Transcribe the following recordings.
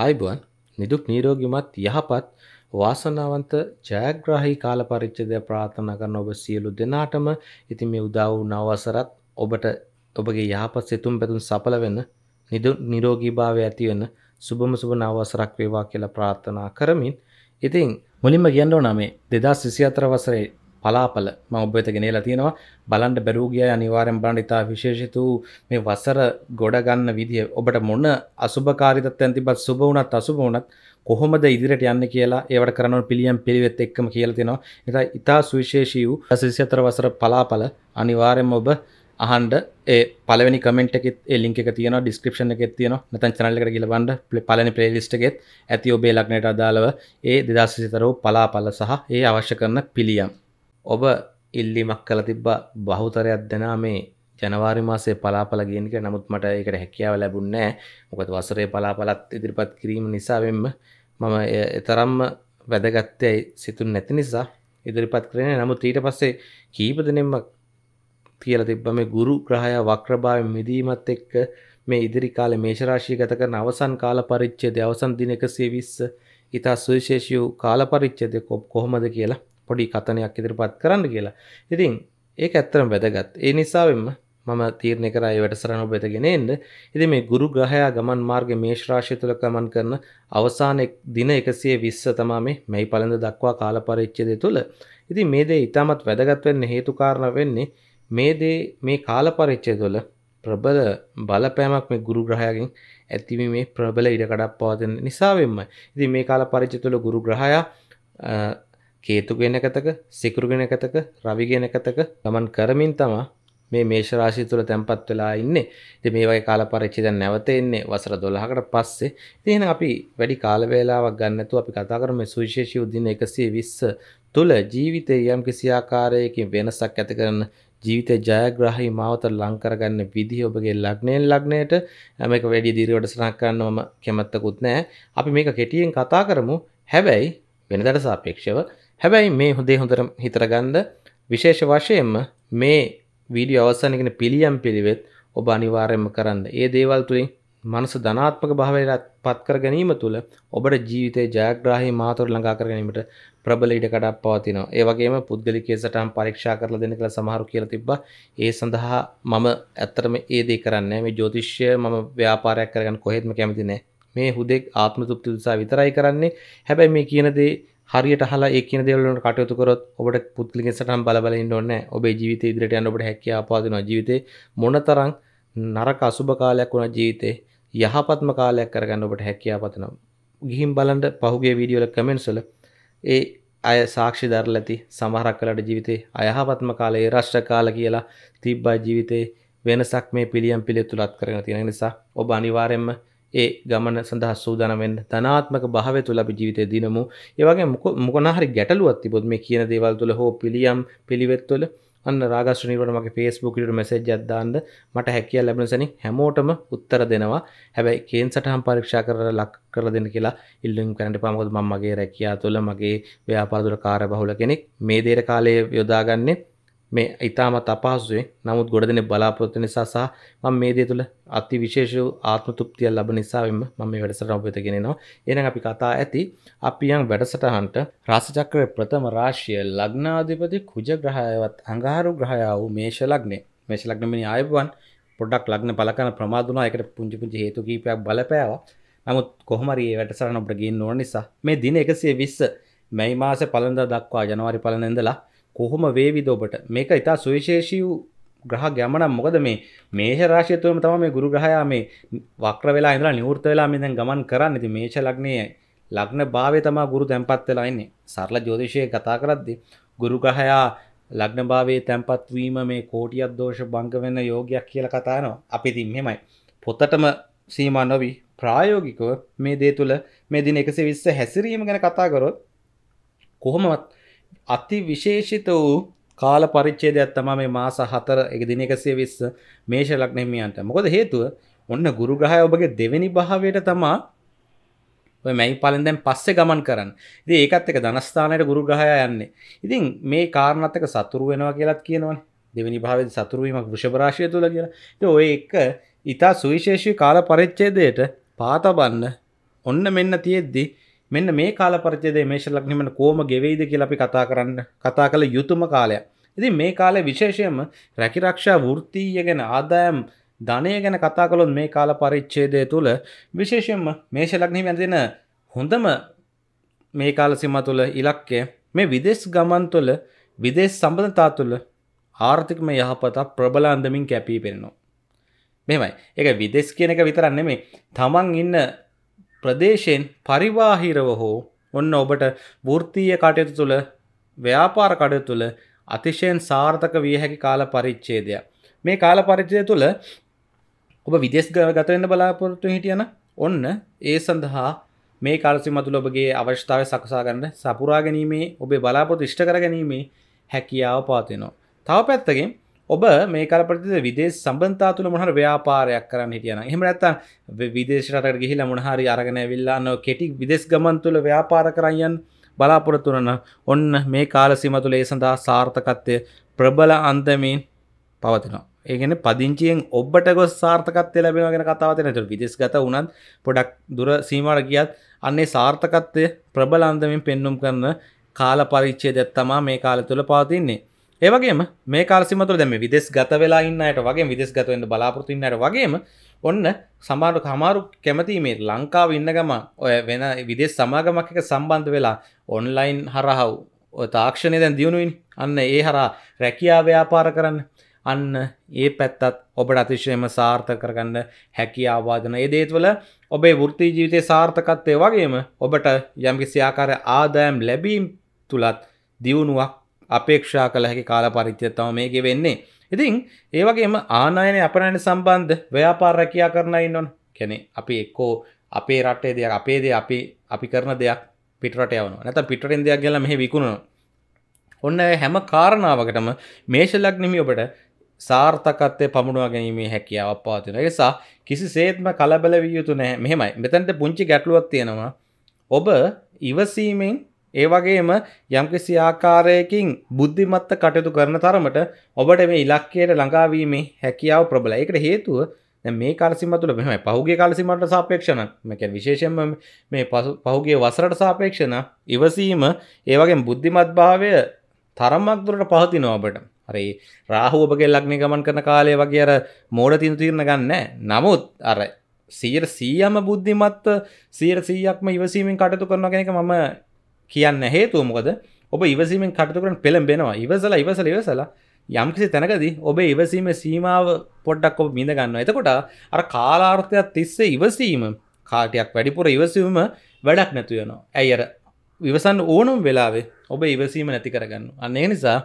ආයිබුවන් නිදුක් නීරෝගිමත් යහපත් වාසනාවන්ත ජයග්‍රාහි කාල පරිච්ඡේදය ප්‍රාර්ථනා කරන ඔබ සියලු දෙනාටම ඉතින් මේ උදා වූ නව වසරත් ඔබට ඔබගේ යහපත් සිතුම් පැතුම් සඵල වෙන නිරෝගීභාවය ඇති වෙන සුබම සුබ නව වසරක් වේවා කියලා ප්‍රාර්ථනා කරමින් ඉතින් මුලින්ම කියන්න ඕන මේ 2024 වසරේ පලාපල ම ඔබත ගෙනලා තියෙනවා බලන්ට බැරූගිය අනිවාරෙන් බලන්ට ඉතා විශේෂිතු මේ වසර ගොඩගන්න විදිහ ඔබට මොන අසුභකාරිතත් ඇතිබත් සුබ වනත් අසුබ වනත් කොහොමද ඉදිරිට යන්න කියලා ඒවට කරනව පිළියම් පිළිවෙත් එක්කම කියලතිනවා එතා ඉතා සුවිශේෂී වූ සිසිතර වසර පලාපල අනිවාරෙන් ඔබ අහන්ඩ ඒ පලවනි කමෙන්ට එකෙත් එලින්ක තියන ඩිස්ක්‍රපෂන එකෙත් තියන නැතන් චනල්ලක කියලබන්ඩ පලනි ප්‍රේලිස්ට්ගෙත් ඇති ඔබේ ලක්නයට අදාළව ඒ දෙදස්සිතරෝ පලාපල සහ ඒ අවශ්‍ය කරන පිළියම් ඔබ ඉල්ලිමක් කළ තිබ්බ බහුතරයක් දෙනා මේ ජනවාරි මාසේ පලාපල ගේනක නමුත් මට එකට හැකියාව ලැබුන්නෑ මොකද වසරේ පලාපලත් ඉදිරිපත් කිරීම නිසාවෙන්ම මම එතරම්ම වැදගත්තයයි සිතුන් නැති නිසා ඉදිරිපත් කරන නමුත් ඊට පස්සේ කීපදනෙම කියල තිබ්බ මේ ගුරු ග්‍රහය වක්‍රභාව මිදීමත් එක්ක මේ ඉදිරි කාල මේශරාශී ගත කරන අවසන් කාල පරිච්චේද අවසන් දින එකසේ විස්ස ඉතා සුවිශේෂයූ කාල පරිච්චේද කොප් කොහොමද කියලා පොඩි කතනයක් ඉදිරිපත් කරන්න කියලා ඉතින් ඒක ඇත්තරම් වැදගත් ඒ නිසාවෙන්ම මම තීරණය කරයි වැඩසරන ඔබෙතගෙන එන්න ඉති මේ ගුරු ග්‍රහයා ගමන් මාර්ග මේශ්‍රාශය තුළ ගමන් කරන අවසාන දින එකසිය විස්ස තමා මේ මැයි පලඳ දක්වා කාලපරිච්චදය තුළ ඉති මේ දේ ඉතාමත් වැදගත්වවෙන්න හේතුකාරණ වෙන්නේ මේ දේ මේ කාලපරිච්චය තුළ ප්‍රබල බලපෑමක් මේ ගුරු ග්‍රහයගෙන් ඇතිවි මේ ප්‍රබල ඉඩකඩක් පවතින නිසාවෙන්ම ඉති මේ කාල පරිච්ච තුළ ගුරු ග්‍රහයා කේතුගෙනකතක සිකුරුගෙනකතක රවිගෙනකතක ගමන් කරමින් තමා මේ මේෂරාශී තුළ තැන්පත් වෙලා ඉන්නේ ඉතින් මේ වගේ කාල පරිච්ඡේද නැවත එන්නේ වසර 12කට පස්සේ ඉතින් එහෙනම් අපි වැඩි කාල වේලාවක් ගන්න නැතුව අපි කතා කරමු සුවිශේෂී උදින 120 තුළ ජීවිතයේ යම් කිසි ආකාරයකින් වෙනසක් ඇති කරන ජීවිතය ජයග්‍රහහි මාවත ලංකරගන්න විදිහ ඔබගේ ලක්නයෙන් ලක්නයට ඇමක වැඩි දිරිවට සනක් කරන්න මම කැමත්තකුත් නෑ අපි මේක කෙටියෙන් කතා කරමු හැබැයි වෙනදට සාපේක්ෂව හැබැයි මේ හොදේ හොඳර හිතරගන්ද විශේෂ වශයෙන්ම මේ වීඩිය අවසානගෙන පිළියම් පිළිවෙත් ඔබ අනිවාරයම කරන්න ඒ දේවල් තුළින් මනස ධනාත්මක භාවයට පත්කර ගැනීම තුළ ඔබට ජීවිතය ජයග්‍රාහි මාතොර ලඟා කරගැනීමට ප්‍රබල ඉඩ කඩක් පවතිනවා ඒ වගේම පුද්ගලිකය සටම් පරීක්ෂා කරලා දෙන කළ සමහරු කියල තිබ්බ ඒ සඳහා මම ඇත්තරම ඒදේ කරන්න මේ ජෝතිශ්‍ය මම ව්‍යාපාරයක් කරගන්න කොහෙත්ම කැමතිනෑ මේ හුදෙක් ආත්ම තුප්ති උත්සා විතරයි කරන්නේ හැබැයි මේ කියනදේ හරියට හලා ඒ කියන දෙවලට කටයුතු කරොත් ඔබට පුද්ගලිකෙන් සටහන් බලබල ඉන්න ඕනේ. ඔබේ ජීවිතේ ඉදිරියට යන්න ඔබට හැකියාව පාදිනවා. ජීවිතේ මොනතරම් නරක අසුබ කාලයක් වුණා ජීවිතේ යහපත්ම කාලයක් කරගන්න ඔබට හැකියාව පතනවා. ගිහින් බලන්න පහුගිය වීඩියෝ වල කමෙන්ට්ස් වල ඒ අය සාක්ෂි දරලා ඇති සමහරක් කලට ජීවිතේ අයහපත්ම කාලේ රෂ්ට කාල කියලා තිබ්බා ජීවිතේ වෙනසක් මේ පිළියම් පිළිතුලත් කරගෙන තියෙන නිසා ඔබ අනිවාර්යයෙන්ම ඒ ගමන සඳහා සූදානමෙන් ධනාත්මක භාවය තුළ අපි ජීවිතය දිනමු ඒවගේ මොක මොකනහරි ගැටලුවත් තිබොත් මේ කියන දේවල් තුළ හෝ පිළියම් පිළිවෙත් තුළ අන්න රාගශ්‍රනීවට මගේ ෆේස්බුකට මැසේජ් අදදාන්න මට හැකිය ලැබෙන සැනි හැමෝටම උත්තර දෙනවා හැබැයි කේන් සටහම් පරීක්ෂා කර ලක් කර දෙන්න කියලා ඉල්ලුම් කරන්නට පාමකොත් මම මගේ රැකියා තුළ මගේ ව්‍යාපාදුර කාර බහුල කෙනෙක් මේ දේර කාලය යොදාගන්නේ මේ ඉතාමත් අපහසුවේ නමුත් ගොඩ දෙනෙක් බලාපොරොත්තු නිසා සහ මම මේ දේ තුළ අති විශේෂ ආත්ම තෘප්තිය ලැබෙන නිසාවෙම මම මේ වැඩසටහන ඔබ වෙත ගෙනෙනවා. එහෙනම් අපි කතා ඇති අපි යම් වැඩසටහනට රාශිචක්‍රයේ ප්‍රථම රාශිය ලග්නාධිපති කුජ ග්‍රහයවත් අඟහරු ග්‍රහය වූ මේෂ ලග්නේ. මේෂ ලග්න මිනි ආයුබෝවන්. පොඩ්ඩක් ලග්න බල කරන ප්‍රමාද වුණා. ඒකට පුංචි පුංචි හේතු කීපයක් බලපෑවා. නමුත් කොහොම හරි මේ වැඩසටහන ඔබට ගෙන්න ඕන නිසා මේ දින 120 මැයි මාසේ පළඳා දක්වා ජනවාරි පළඳා ඉඳලා කොහොම වේවිද ඔබට මේක ඉතා සුවිශේෂී වූ ග්‍රහ ගැමනම් මොකද මේ මේෂ රාශියතුවම තම මේ ගුරු ග්‍රහයා මේ වක්‍ර වෙලා ඉඳලා නිවෘත වෙලා මේ දැන් ගමන් කරන්නේ. ඉතින් මේෂ ලග්නයේ ලග්න භාවයේ තමයි ගුරු තැම්පත් වෙලා ඉන්නේ. සරල ජ්‍යොතිෂයේ කතා කරද්දී ගුරු ග්‍රහයා ලග්න භාවයේ තැම්පත් වීම මේ කෝටියක් දෝෂ භංග වෙන යෝගයක් කියලා කතා කරනවා. අපි ඉතින් මෙහෙමයි. පොතටම සීමා නොවි ප්‍රායෝගිකව මේ දේ තුල මේ දින 120 හැසිරීම ගැන කතා කරොත් කොහොමවත් අති විශේෂිත වූ කාල පරිච්චේදයක් තමා මේ මාස හතර එක දින එකසේ විස්ස මේෂ ලක්නෙමියන්ට මොකද හේතුව ඔන්න ගුරුග්‍රහය ඔබගේ දෙවැනි භාවයට තමා මැයි පලෙන් දැන් පස්සේ ගමන් කරන්න ඉති ඒකත් එක ධනස්ථානයට ගුරුග්‍රහය යන්නේ ඉතින් මේ කාරණත්තක සතුරු වෙනවා කියලත් කියනවන දෙවැනි භාවද සතුරුවීමක් විෂභරාශය තුළ කියලා ඔය එක ඉතා සුවිශේෂී කාල පරිච්චේදයට පාතබන්න ඔන්න මෙන්න තියෙද්දිී මෙන්න මේ කාලපරචයද මේෂ ලක්නිමට කෝම ගෙවෙයිද කියලපි කතා කරන්න කතා කළ යුතුම කාලය. ඉති මේ කාලය විශේෂයම රැකිරක්ෂා වෘත්තීය ගැන ආදායම් ධනය ගැන කතා කළොත් මේ කාල පරිච්චේදය තුළ විශේෂයෙන්ම මේෂ ලක්නිම ඇතින හොඳම මේ කාල සිම තුළ ඉලක්කය මේ විදෙස් ගමන් තුළ විදේශ සම්බඳතා තුළ ආර්ථිකම යහපතා ප්‍රබල අන්දමින් කැපී පෙරෙනවා. මෙමයි එක විදෙස් කියන එක විතරන්න මේ තමන් ඉන්න ප්‍රදේශයෙන් පරිවාහිරව හෝ ඔන්න ඔබට වෘත්තීය කටයුතු තුළ ව්‍යාපාර කඩ තුළ අතිශයෙන් සාර්ථක විය හැකි කාල පරිච්ඡේදයක්. මේ කාල පරිච්ඡේදය තුළ ඔබ විදේශ ගත වෙන්න බලාපොරොත්තු හිටියන ඔන්න ඒ සඳහා මේ කාලසිම තුළ ඔබගේ අවශ්‍යතාවය සකසා ගන්න සපුරා ගැනීමේ ඔබේ බලාපොරොත්තු ඉෂ්ට කර ගැනීමේ හැකියාව පවතිනවා. තව පැත්තකින් ඔබ මේ කරපට විදේ සම්බන්තා තුළ මොහර ව්‍යාපාරයක් කරන්න හිටියන එහම ඇත්ත විදේශරට ගිහිලා මොනහරි අරගෙන විල්ලාන්න කෙටි විදෙස් ගමන් තුළ ව්‍යාපාර කරයන් බලාපොරොත්තුරන ඔන්න මේ කාල සිමතුළ ඒ සඳහා සාර්ථකත්වය ප්‍රබල අන්දමින් පවතිනවා. ඒගෙන පදිංචියෙන් ඔබට ගොස් සාර්ථකත් ලැබෙනගෙන කතාවතන තු විදෙස්ගත වනත් පොඩක් දුර සීමට ගියත් අන්නේ සාර්ථකත්වය ප්‍රබලන්දමින් පෙන්නුම් කරන කාල පරිච්චය දැත්තමා මේ කාල තුළ පාතින්නේ. ඒවගේ මේ කාලසිමතුර දැම විදෙස් ගත වෙලා ඉන්නට වගේ විදෙස් ගතවෙන්න බලාපොරතින්නට වගේම ඔන්න සමාරු කමාරු කැමතිීමේ ලංකාව ඉන්න ගම ඔය වෙන විදෙස් සමාගමක්ක සම්බන්ධ වෙලා ඔන්ලයින් හරහව් තාක්ෂණය දැන් දියුණුවන් අන්න ඒ හරා රැකියා ව්‍යාපාර කරන්න අන්න ඒ පැත්තත් ඔබට අතිශයම සාර්ථ කරගන්න හැකි ආවාදන ඒ දේත්වල ඔබේ වෘත්ති ජීවිතය සාර්ථකත්වය වගේම ඔබට යම්කිසි ආකාර ආදායම් ලැබීම් තුළත් දියුණුවක් අපේක්ෂා කළ හැකි කාල පරිත්‍යත්තම මේක වෙන්නේ. ඉතින් ඒවගේම ආනායන අපනයන සම්බන්ධ ව්‍යාපාර රැකයා කරන ඉන්නොන් කැනෙ අපි එක්කෝ අපේ රටේ දෙයක් අපේ දෙ අපි අපි කරන දෙයක් පිටට යවන නැත පිටරෙන් දෙයක් ගැල මෙහි විකුණන. ඔන්න හැම කාරණාවකටම මේශලක්නිමි ඔබට සාර්ථකත්වය පමුණුව ගැනීමේ හැකියාව පාතින නිසා කිසි සේත්ම කලබල විය යුතු නෑ මෙහෙමයි මෙතැන්ට පුංචි ගැටලුවත් තියෙනවා ඔබ ඉවසීමෙන් ඒ වගේම යම්කිසි ආකාරයකින් බුද්ධිමත්ත කටයුතු කරන තරමට ඔබට මේ ඉලක්කයට ළඟාවීමේ හැකියාව ප්‍රබල. ඒකට හේතුව මේ කාලසිම තුළ මෙමයි පහුගේ කාලසිමට සාපේක්ෂණ මෙක විශේෂෙන් මේ පහුගේ වසරට සාපේක්ෂණ ඉවසීම ඒවගේ බුද්ධිමත් භාවය තරම්මක් දුරට පහතිනවා ඔබට. හරි රාහුව ඔබගේ ලක්නේ ගමන් කරන කාලය වගේ අර මෝඩ තින තීරණ ගන්න නමුත් අර සියයට සීයම බුද්ධිමත්ව සියයට සීයක්ම ඉවසීමෙන් කටතු කරන කෙනෙක මම කියන්න හේතුව මොකද ඔබ ඉවසීමෙන් කටතුකරන පෙළඹෙනවා ඉවසලා ඉවසල ඉවසලා යම්කිසි තැනකද ඔබ ඉවසීම සීමාව පොඩ්ඩක් ඔබ බිඳ ගන්න එතකොට අර කාලාර්ථයක් තිස්සේ ඉවසීම කාටයක් වැඩිපුර ඉවසීම වැඩක් නැතුයනවා ඇයි අර විවසන්න ඕනුම් වෙලාවේ ඔබ ඉවසීම නැති කරගන්න අන්නේ නිසා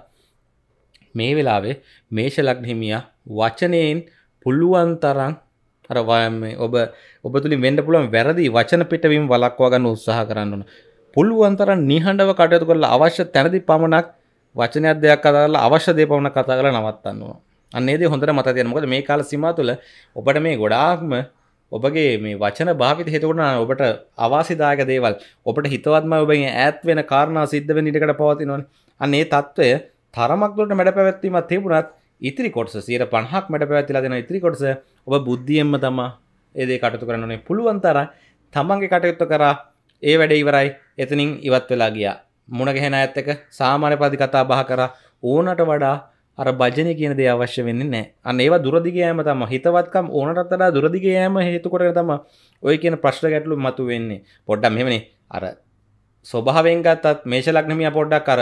මේ වෙලාවේ මේෂලක් හිමිය වචනයෙන් පුළුවන් තරන් අරවායම ඔබ ඔබ තුළින් වෙන්ඩ පුළුවන් වැරදි වචන පිටවීම වලක්වා ගන්න උත්සාහ කරන්නන පුළුවන්තර නිහඬව කටයුතු කරලා අවශ්‍ය තැනදි පමණක් වචනයක් දෙයක් කතා කරලා අවශ්‍ය දේ පමණක් කතා කරලා නවත්තන්න ඕන. අන්න ඒ දේ හොඳට මතක තියාගන්න. මොකද මේ කාල සීමාව තුළ ඔබට මේ ගොඩාක්ම ඔබගේ මේ වචන භාවිත හේතුවට ඔබට අවාසිදායක දේවල් ඔබට හිතවත්ම ඔබෙන් ඈත් වෙන කාරණා සිද්ධ වෙන ඉඩකට පවතිනවනේ. අන්න ඒ తত্ত্বය තරමක් දුරට මැඩ පැවැත්වීමක් තිබුණත් ඉතිරි කොටස 50ක් මැඩ පැවැත්ලා දෙන ඉතිරි කොටස ඔබ බුද්ධියෙන්ම තමයි ඒ දේ කටයුතු කරන්න ඕනේ. පුළුවන් තරම් තමන්ගේ කටයුතු කරා ඒ වැඩ ඉවරයි එතනින් ඉවත් වෙලා ගියා මුණගැහෙන ඇත් එක සාමාන්‍ය පදි කතා බහ කරා ඕනට වඩා අර භජනය කියන දේ අවශ්‍ය වෙන්නේ නැහැ අන්න ඒවා දුරදිගයෑම තම හිතවත්කම් ඕනටත් වඩා දුරදිගයෑම හේතුකොට තම ඔය කියන ප්‍රශ්න ගැටලු මතු වෙන්නේ පොඩ්ඩක් මෙහෙමනේ අර ස්වභාවයෙන් ගත්තත් මේෂ ලග්නමිය පොඩ්ඩක් අර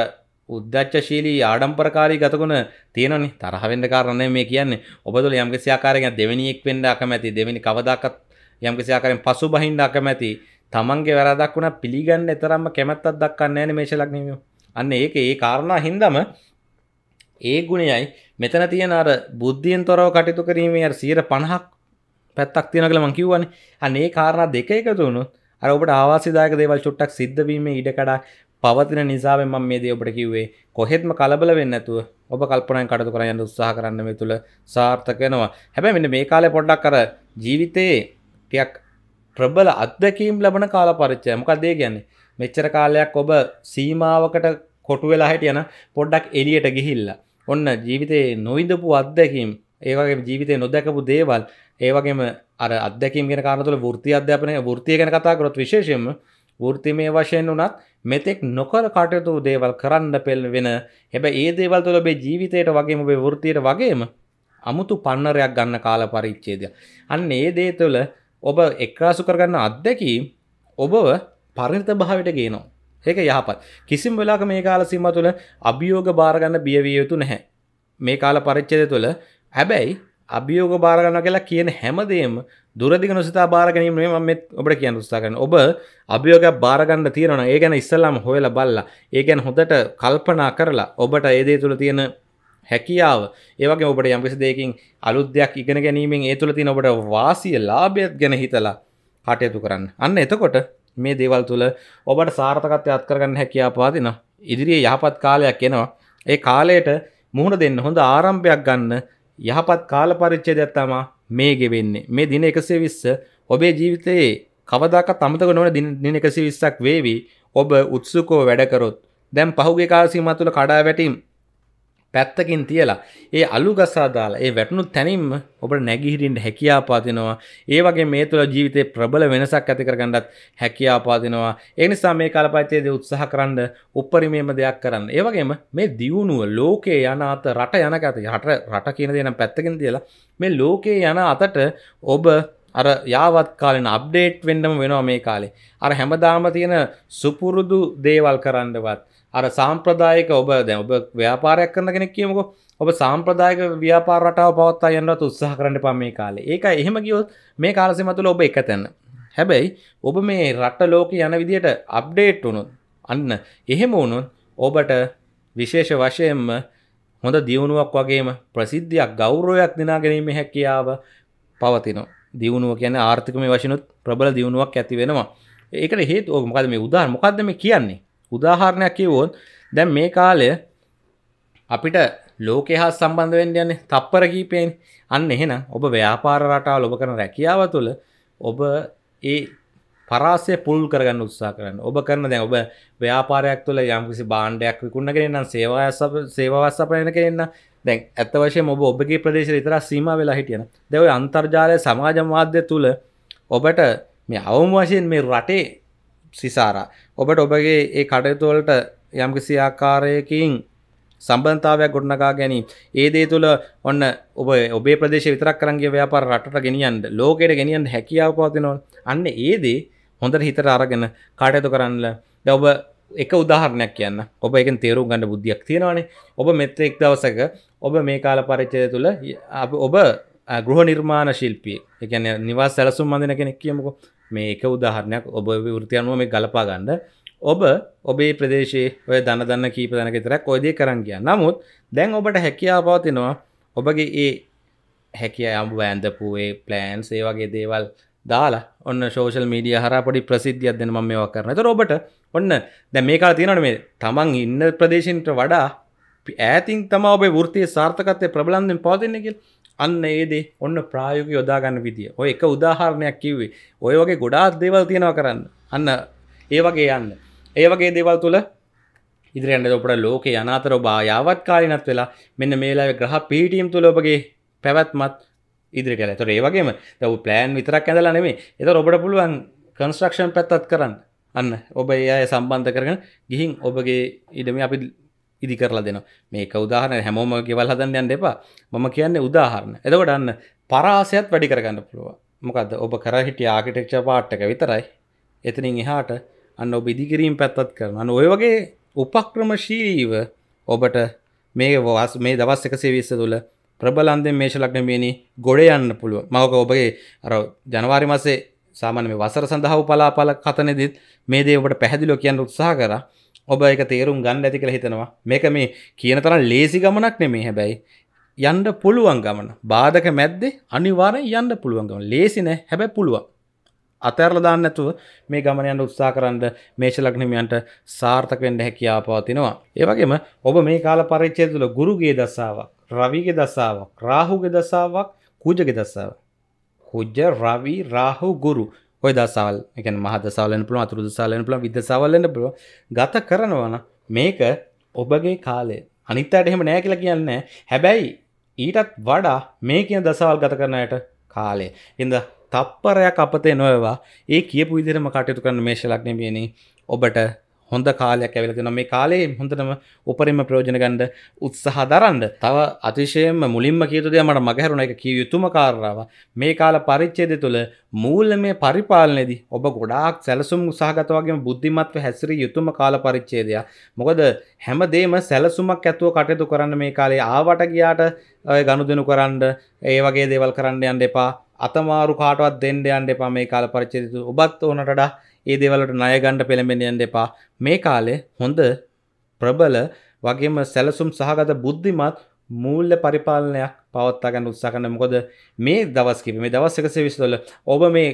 උද්දච්චශීලී ආඩම්පරකාරී ගතකුණ තියෙනනි තරහවෙන්න කාරණය මේ කියන්නේ ඔබතුල යම්කිසියාකාරයෙන් දෙවැනියෙක් වෙන්න අකමැති දෙවැනි කවදාකත් යම්කිසියාකාරයෙන් පසු බහින්න අකමැති තමන්ගේ වැරදක් වුණ පිළිගන්න එතරම්ම කැමැත්තත් දක්කන්න ෑන මේශලක්නමිය අන්න ඒක ඒ කාරණා හින්දම ඒ ගුණයයි මෙතන තියෙන අර බුද්ධියෙන් තොරව කටයුතු කිරීමේ සීර පණහක් පැත්තක් තියෙන කළ මං කිව්වනේ අන්න ඒ කාරණා දෙක එකතු වුණොත් අර ඔබට ආවාසිදායක දේවල් චුට්ටක් සිද්ධවීම ඉඩකඩා පවතින නිසාවෙන් මම මේ දේ ඔබට කිව්වේ කොහෙත්ම කලබල වෙන්නේ නැතුව ඔබ කල්පනායෙන් කටයුතු කරන්න යන උත්සාහ කරන්න මේ තුල සාර්ථක වෙනවා. හැබැයි මෙන්න මේ කාලේ පොඩ්ඩක් අර ජීවිතේ ටිකක් ප්‍රබල අත්දැකීම් ලබන කාල පරිච්චය මොකක්දේ ගැන්නේ මෙච්චර කාලයක් ඔබ සීමාවකට කොටු වෙලා හිටියන පොඩ්ඩක් එලියට ගිහිල්ල ඔන්න ජීවිතයේ නොයිදපු අත්දැකීම් ඒවගේ ජීවිතය නොදැකපු දේවල් ඒවගේම අර අදැකීම ගෙන කාරතුල ෘති අධ්‍යාපනය ෘතිය ගැන කතා කරොත් විශේෂම ෘතිමය වශයෙන් වනත් මෙතෙක් නොකර කටයුතු දේවල් කරන්න පෙල් වෙන හැබ ඒ දේවල් තුළ බේ ජීවිතයට වගේම බේ ෘතියට වගේම අමුතු පන්නරයක් ගන්න කාල පරිච්චේදය අන්න ඒ දේ තුළ ඔබ එක්රාසු කරගන්න අත්දැකීම් ඔබව පරිණත භාවට ගේනවා ඒක යහපත් කිසිම් වෙලාක මේ කාල සීම තුළ අභියෝග භාරගන්න බියවිය යුතු නැහැ මේ කාල පරිච්චද තුළ හැබැයි අභියෝග භාරගන්න කියලා කියන හැමදේම දුරදිග නොසිතා භාරගැනීම මේ මම ඔබට කියන්න උත්සාහ කරනවා. ඔබ අභියෝගයක් භාරගන්න තියෙනවා නම් ඒ ගැන ඉස්සෙල්ලාම හොයලා බලලා, ඒ ගැන හොඳට කල්පනා කරලා ඔබට ඒ දේ තුල තියෙන හැකියාව ඒවගේ ඔබට යම්කිසි දෙයකින් අලුත් දෙයක් ඉගෙන ගැනීමෙන් ඒ තුළ තියෙන ඔබට වාසිය ලාභයත් ගැන හිතලා කටයුතු කරන්න. අන්න එතකොට මේ දේවල් තුළ ඔබට සාර්ථකත්වයක් අත් කරගන්න හැකියාව පාදිනවා. ඉදිරියේ යහපත් කාලයක් එනවා. ඒ කාලයට මුහුණ දෙන්න හොඳ ආරම්භයක් ගන්න යහපත් කාල පරිච්ඡේදයක් තමයි මේ ගෙවෙන්නේ. මේ දින 120 ඔබේ ජීවිතයේ කවදාකවත් අමතක නොවන දින 120ක් වේවි. ඔබ උත්සුකව වැඩ කරොත් දැන් පහුගිය කාල සීමාව තුළ කඩා වැටීම් පැත්තකින් තියලා ඒ අලු ගසා දාලා ඒ වැටනු තැනින්ම ඔබට නැගිහිටින්ට හැකියාපාතිනවා ඒ වගේ මේ තුළ ජීවිතේ ප්‍රබල වෙනසක් ඇති කරගන්නත් හැකියාපාතිනවා ඒ නිසා මේ කාලපරිච්ඡේදය උත්සාහ කරන්න උපරිමයම දෙයක් කරන්න ඒ වගේම මේ දියුණුව ලෝකේ යන අත රට යන කත රට රට කියන දේ නම් පැත්තකින් තියලා මේ ලෝකේ යන අතට ඔබ අර යාවත් කාලෙන අප්ඩේට් වෙන්නම වෙනවා මේ කාලේ. අර හැමදාම තියෙන සුපුරුදු දේවල් කරන්නවත් අර සාම්ප්‍රදායක ඔබ දැ ඔබ ව්‍යාපාරයක් කරන කෙනෙක් කියමක ඔබ සාම්ප්‍රදායක ව්‍යාපාර රටාව පවත්තා යන්නත් උත්සාහ කරන්න පම්මේ කාලේ ඒක එහෙම ගියොත් මේ කාලසි මතුල ඔබ එකතැන්න හැබැයි ඔබ මේ රට ලෝක යන විදියට අප්ඩේට් වුණුත් අන්න එහෙම වුණුත් ඔබට විශේෂ වශයෙන්ම හොඳ දියුණුවක් වගේම ප්‍රසිද්ධයක් ගෞරෝයක් දෙනා ගැනීම හැකියාව පවතිනවා දියුණුව කියන ආර්ථිකම වශනුත් ප්‍රබල දියුණුවක් ඇති වෙනවා ඒකට හේතු ඕක මොකද මේ උදාහරණ මොකද්ද මේ කියන්නේ උදාහරණයක් කිවොත් දැන් මේ කාලය අපිට ලෝකෙ හා සම්බන්ධ වෙන්න යන්නේ තප්පර කීපයෙන් අන්න එහෙනම් ඔබ ව්‍යාපාර රටාවල ඔබ කරන රැකියාව තුළ ඔබ ඒ පරාසය පුල් කරගන්න උත්සා කරන්න ඔබ කරන දැන් ඔබ ව්‍යාපාරයක් තුළ යම්කිසි බාණ්ඩයක් විකුණන කෙනෙන්නම් සේවා සේවාවස් සපයන කෙනෙන්න දැන් ඇත්ත වශයෙන් ඔබ ඔබගේ ප්‍රදේශ විතර සීම වෙලා හිටියන දැව අන්තර්ජාලය සමාජ මාධ්‍ය තුළ ඔබට මේ අවම වශයෙන් මේ රටේ සිසාරා ඔබට ඔබගේ ඒ කටයුතුවලට යම්කිසි ආකාරයකින් සම්බන්ධතාවයක් ගොඩනගා ගැනීම. ඒ දේ තුළ ඔන්න ඔබ ඔබේ ප්‍රදේශ විතරක් කරන්ගේ ව්‍යාපාර රටට ගෙනියන්න ලෝකයට ගෙනියන්න හැකියාව පවතිනවා. අන්න ඒ දේ හොඳට හිතට අරගෙන කාටයුතු කරන්න. දැන් ඔබ එක උදාහරණයක් කියන්න ඔබ එකෙන් තේරුම් ගන්න බුද්ධියක් තියෙනවානේ. ඔබ මෙතෙක් දවසක ඔබ මේ කාල පරිච්ඡේදය තුළ ඔබ ගෘහ නිර්මාණ ශිල්පියෙක්. ඒ කියන්නේ නිවාස සැලසුම් මඳින කෙනෙක් කියමුකෝ. මේ එක උදාහරණයක් ඔබ වෘතියන්ම මේ ගලපා ගණ්ඩ ඔබ ඔබේ ප්‍රදේශයේ ඔය දන දන්න කීප දනක තරක් ඔයදේ කරන්න කිය නමුත් දැන් ඔබට හැකියාපවතිනවා ඔබගේ ඒ හැකිය අම් ඇන්දපුේ ප්ලෑන්ස් ඒ වගේ දේවල් දාලා ඔන්න ෝෂල් මීඩිය හර පොඩි ප්‍රසිද්ධියක් දෙන මම මේවා කරන ත ඔබට ඔන්න දැ මේකා තියෙනට මේ තමන් ඉන්න ප්‍රදේශන්ට වඩා ඇතින් තම ඔබේ ෘතිය සාර්ථකතය ප්‍රබලන්දෙන් පවතින්නකිල් අන්න ඒදේ ඔන්න ප්‍රායෝග යොදාගන්න විදිිය ඔය එක උදාහරණයක් කිව්වේ ඔය වගේ ගොඩාත් දේවල් තියෙනවා කරන්න අන්න ඒ වගේ යන්න ඒ වගේ දේවල් තුළ ඉදිරියන්න ඔපට ලෝක අනාතර බා යාවත් කාලිනත් වෙලා මෙන්න මේලාව ග්‍රහ පිටීම් තුළ ඔබගේ පැවැත්මත් ඉදිරි කල තොර ඒ වගේම තව ප්ලෑන් විතරක් ඇඳලා නෙමේ එත ඔබට පුළුවන් කන්ස්ට්‍රක්ෂන් පැත්තත් කරන්න අන්න ඔබ ඒ අය සම්බන්ධ කරගෙන ගිහින් ඔබගේ ඉඩම අපි ඉදි කරලා දෙන මේ උදාහරන හැමෝම ගෙවල් හදන්න යන්න එපා මම කියන්නේ උදාහරණ එදකොටන්න පරාසයත් වැඩි කරගන්න පුළුව මොකද ඔබ කර හිටිය ආකිටෙක්ෂ පාට්ටක විතරයි එතනින් එහාට අන්න ඔබ ඉදිකිරීම් පැත්තත් කරන අන්න ඔය වගේ උපක්‍රමශීලීව ඔබට මේ වස් මේ දවස් එකසේ විස්ස තුළ ප්‍රබලන්දෙන් මේෂ ලක්නමේනි ගොඩ යන්න පුළුව මවක ඔබගේ අර ජනවාරි මසේ සාමාන්‍ය වසර සඳහා පලාපල කතනෙදිත් මේ දේ ඔබට පැහැදිලෝ කියන්න උත්සාහ කරා ඔබ එක තේරුම් ගන්න ඇති කළ හිතනවා මේක මේ කියන තරම් ලේසි ගමනක් නෙමේ හැබැයි යන්න පුළුවන් ගමන බාධක මැද්දේ අනිවාරෙන් යන්න පුළුවන් ගමන ලේසි නෑ හැබැයි පුළුවන් අතෑරලා දාන්න නැතුව මේ ගමන යන්න උත්සාහ කරන්න මේෂ ලග්නමයන්ට සාර්ථක වෙන්න හැකියාව පවතිනවා ඒ වගේම ඔබ මේ කාල පරිච්ඡේදය තුළ ගුරුගේ දසාවක් රවිගේ දසාවක් රාහුගේ දසාවක් කුජගේ දසාවක් කුජ රවි රාහු ගුරු ඔය දසාවල් එක මහද සාලන පුළුව අතුරු සාලන පුළ විද සවල්ලන්න පුළුව ගත කරනවන මේක ඔබගේ කාලේ අනිත්තාට එහෙම නෑ කියලා කියන්න හැබැයි ඊටත් වඩා මේ කියන දසවල් ගත කරනයට කාලේ ඉඳ තප්පරයක් අපතේ නොයවා ඒ කියපු විදිරම කටයුතු කරන මේශලක්න බියනි ඔබට හොඳ කාලයක් ඇවිල දෙන මේ කාලේ හොඳටම උපරිම ප්‍රයෝජන ගණ්ඩ උත්සාහ දරන්ඩ තව අතිශයම මුලින්ම කීතුදය මට මගහැරුණ එක කිව යුතුම කාරාව මේ කාල පරිච්චේද තුළ මූල මේ පරිපාලනයේදී ඔබ ගොඩාක් සැලසුම් උසාහගතවගේ බුද්ධිමත්ව හැසිරී යුතුම කාල පරිච්චේදය මොකද හැමදේම සැලසුමක් ඇතුව කටයුතු කරන්න මේ කාලේ ආවට ගියාට ගනුදෙනු කරන්න ඒ වගේ දේවල් කරන්න යන්න එපා අතමාරු කාටවත් දෙන්න යන්න එපා මේ කාල පරිච්චේද ඔබත් ඕනටඩා ඒ දේවලට ණයගණ්ඩ පෙළඹෙන්න යන්න එපා. මේ කාලේ හොඳ ප්‍රබල වගේම සැලසුම් සහගත බුද්ධිමත් මූල්‍ය පරිපාලනයක් පවත්වා ගන්න උත්සාහ කරන මොකද මේ දවස් කිහිප මේ දවස් 120 වල ඔබ මේ